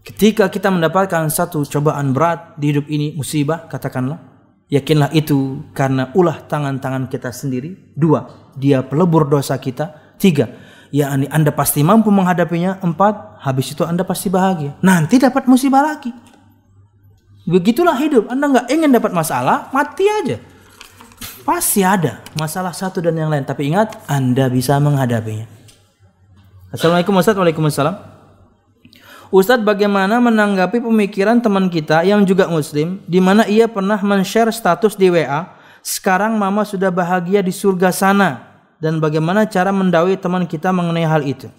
Ketika kita mendapatkan satu cobaan berat di hidup ini, musibah, katakanlah, yakinlah itu karena ulah tangan-tangan kita sendiri. Dua, dia pelebur dosa kita. Tiga, yakni Anda pasti mampu menghadapinya. Empat, habis itu Anda pasti bahagia. Nanti dapat musibah lagi. Begitulah hidup. Anda nggak ingin dapat masalah, mati aja. Pasti ada masalah satu dan yang lain. Tapi ingat, Anda bisa menghadapinya. Assalamualaikum Ustaz. Waalaikumsalam. Ustadz bagaimana menanggapi pemikiran teman kita yang juga muslim di mana ia pernah men-share status di WA sekarang mama sudah bahagia di surga sana dan bagaimana cara mendawai teman kita mengenai hal itu.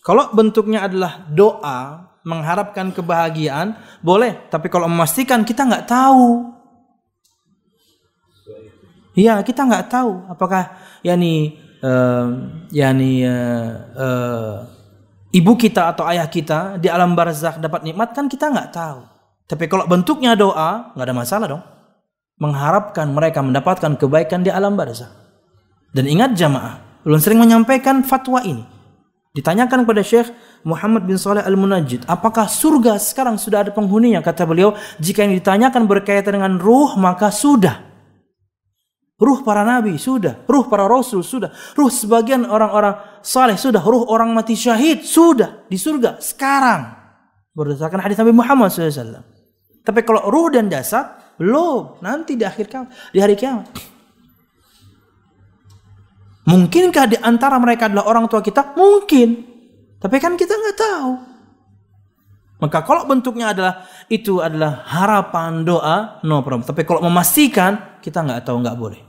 Kalau bentuknya adalah doa mengharapkan kebahagiaan, boleh. Tapi kalau memastikan kita nggak tahu, Iya, kita nggak tahu apakah yakni uh, yakni uh, eh, uh, eh, ibu kita atau ayah kita di alam barzakh dapat nikmat kan kita nggak tahu. Tapi kalau bentuknya doa nggak ada masalah dong. Mengharapkan mereka mendapatkan kebaikan di alam barzakh. Dan ingat jamaah, ulun sering menyampaikan fatwa ini. Ditanyakan kepada Syekh Muhammad bin Saleh Al-Munajjid, apakah surga sekarang sudah ada penghuninya? Kata beliau, jika yang ditanyakan berkaitan dengan ruh, maka sudah. Ruh para nabi sudah, ruh para rasul sudah, ruh sebagian orang-orang saleh sudah, ruh orang mati syahid sudah di surga sekarang. Berdasarkan hadis Nabi Muhammad SAW. Tapi kalau ruh dan jasad belum nanti di akhir kiamat, di hari kiamat. Mungkinkah di antara mereka adalah orang tua kita? Mungkin. Tapi kan kita nggak tahu. Maka kalau bentuknya adalah itu adalah harapan doa, no problem. Tapi kalau memastikan, kita nggak tahu nggak boleh.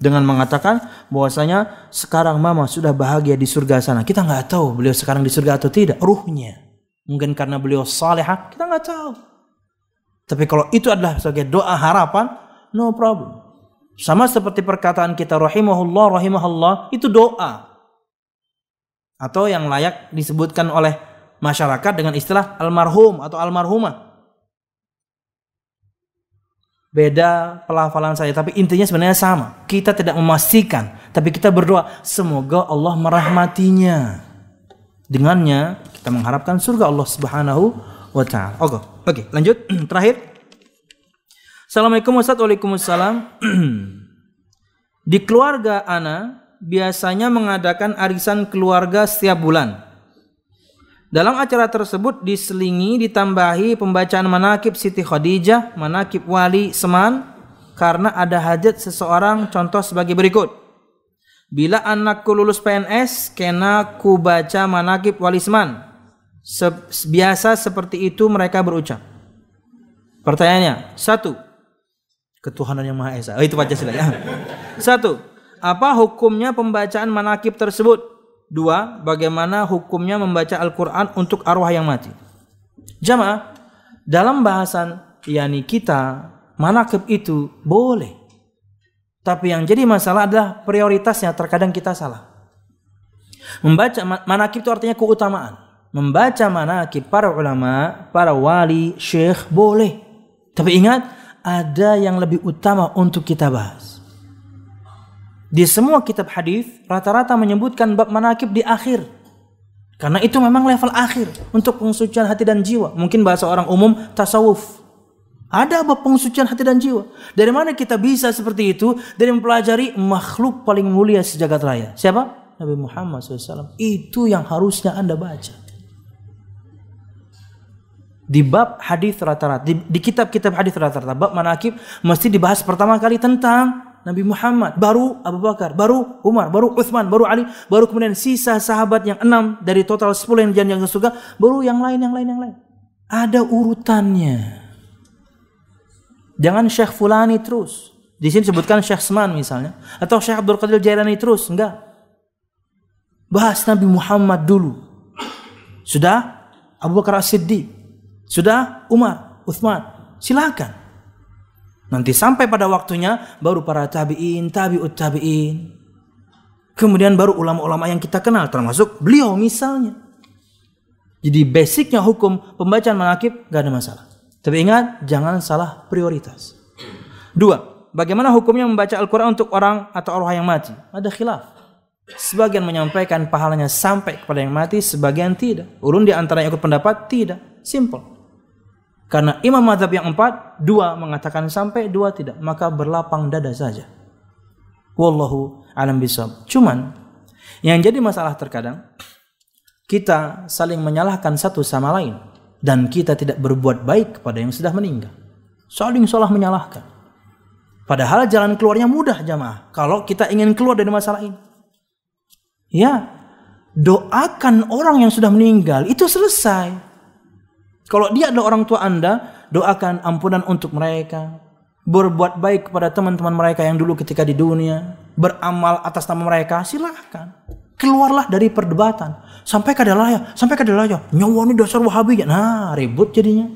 Dengan mengatakan bahwasanya sekarang mama sudah bahagia di surga sana. Kita nggak tahu beliau sekarang di surga atau tidak. Ruhnya. Mungkin karena beliau salehah, kita nggak tahu. Tapi kalau itu adalah sebagai doa harapan, no problem. Sama seperti perkataan kita rahimahullah rahimahullah itu doa. Atau yang layak disebutkan oleh masyarakat dengan istilah almarhum atau almarhumah. Beda pelafalan saya tapi intinya sebenarnya sama. Kita tidak memastikan, tapi kita berdoa semoga Allah merahmatinya. Dengannya kita mengharapkan surga Allah Subhanahu wa taala. Oke, okay. oke, lanjut terakhir Assalamualaikum warahmatullahi Waalaikumsalam. Di keluarga Ana biasanya mengadakan arisan keluarga setiap bulan. Dalam acara tersebut diselingi ditambahi pembacaan manakib Siti Khadijah, manakib Wali Seman karena ada hajat seseorang contoh sebagai berikut. Bila anakku lulus PNS, kena ku baca manakib Wali Seman. biasa seperti itu mereka berucap. Pertanyaannya, satu, ketuhanan yang Maha Esa. Oh, itu Pancasila ya. Satu, apa hukumnya pembacaan manakib tersebut? Dua, bagaimana hukumnya membaca Al-Quran untuk arwah yang mati? Jamaah, dalam bahasan yani kita, manakib itu boleh. Tapi yang jadi masalah adalah prioritasnya terkadang kita salah. Membaca manakib itu artinya keutamaan. Membaca manakib para ulama, para wali, syekh boleh. Tapi ingat, ada yang lebih utama untuk kita bahas. Di semua kitab hadis rata-rata menyebutkan bab manakib di akhir. Karena itu memang level akhir untuk pengsucian hati dan jiwa. Mungkin bahasa orang umum tasawuf. Ada bab pengsucian hati dan jiwa. Dari mana kita bisa seperti itu? Dari mempelajari makhluk paling mulia sejagat raya. Siapa? Nabi Muhammad SAW. Itu yang harusnya Anda baca di bab hadis rata-rata di, di kitab-kitab hadis rata-rata bab manakib mesti dibahas pertama kali tentang Nabi Muhammad baru Abu Bakar baru Umar baru Uthman baru Ali baru kemudian sisa sahabat yang enam dari total sepuluh yang dijanjikan surga baru yang lain yang lain yang lain ada urutannya jangan Syekh Fulani terus di sini sebutkan Syekh Seman misalnya atau Syekh Abdul Qadir Jailani terus enggak bahas Nabi Muhammad dulu sudah Abu Bakar As-Siddiq sudah Umar, Uthman, silakan. Nanti sampai pada waktunya baru para tabi'in, tabi'ut tabi'in. Kemudian baru ulama-ulama yang kita kenal termasuk beliau misalnya. Jadi basicnya hukum pembacaan manakib gak ada masalah. Tapi ingat jangan salah prioritas. Dua, bagaimana hukumnya membaca Al-Quran untuk orang atau orang yang mati? Ada khilaf. Sebagian menyampaikan pahalanya sampai kepada yang mati, sebagian tidak. Urun di antara yang ikut pendapat tidak. Simple. Karena imam mazhab yang empat, dua mengatakan sampai dua tidak, maka berlapang dada saja. Wallahu alam bisawab. Cuman yang jadi masalah terkadang kita saling menyalahkan satu sama lain dan kita tidak berbuat baik kepada yang sudah meninggal. Saling salah menyalahkan. Padahal jalan keluarnya mudah jamaah kalau kita ingin keluar dari masalah ini. Ya, doakan orang yang sudah meninggal itu selesai. Kalau dia adalah orang tua Anda, doakan ampunan untuk mereka. Berbuat baik kepada teman-teman mereka yang dulu ketika di dunia. Beramal atas nama mereka, silahkan. Keluarlah dari perdebatan. Sampai ke kadelaya, sampai ke kadelaya. Nyawa ini dasar wahabi. Nah, ribut jadinya.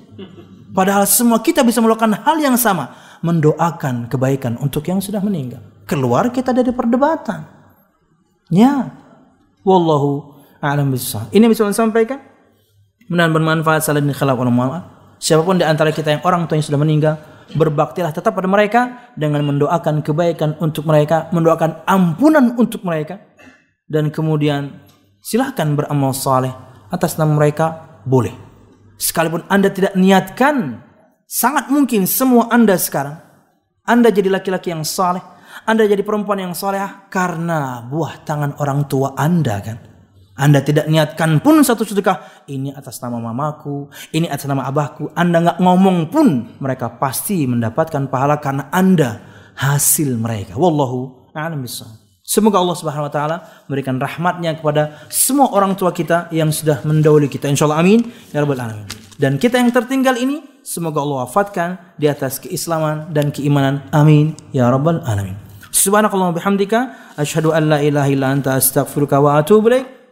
Padahal semua kita bisa melakukan hal yang sama. Mendoakan kebaikan untuk yang sudah meninggal. Keluar kita dari perdebatan. Ya. Wallahu a'lam bisa. Ini bisa saya sampaikan menahan bermanfaat saladin khalaq Siapapun di antara kita yang orang tua yang sudah meninggal, berbaktilah tetap pada mereka dengan mendoakan kebaikan untuk mereka, mendoakan ampunan untuk mereka dan kemudian silahkan beramal saleh atas nama mereka boleh. Sekalipun Anda tidak niatkan, sangat mungkin semua Anda sekarang Anda jadi laki-laki yang saleh, Anda jadi perempuan yang saleh karena buah tangan orang tua Anda kan. Anda tidak niatkan pun satu sedekah. Ini atas nama mamaku, ini atas nama abahku. Anda nggak ngomong pun, mereka pasti mendapatkan pahala karena Anda hasil mereka. Wallahu a'lam Semoga Allah Subhanahu wa taala memberikan rahmatnya kepada semua orang tua kita yang sudah mendahului kita. Insyaallah amin ya rabbal alamin. Dan kita yang tertinggal ini semoga Allah wafatkan di atas keislaman dan keimanan. Amin ya rabbal alamin. Subhanakallahumma bihamdika asyhadu an la ilaha illa anta astaghfiruka wa atubu ilaik.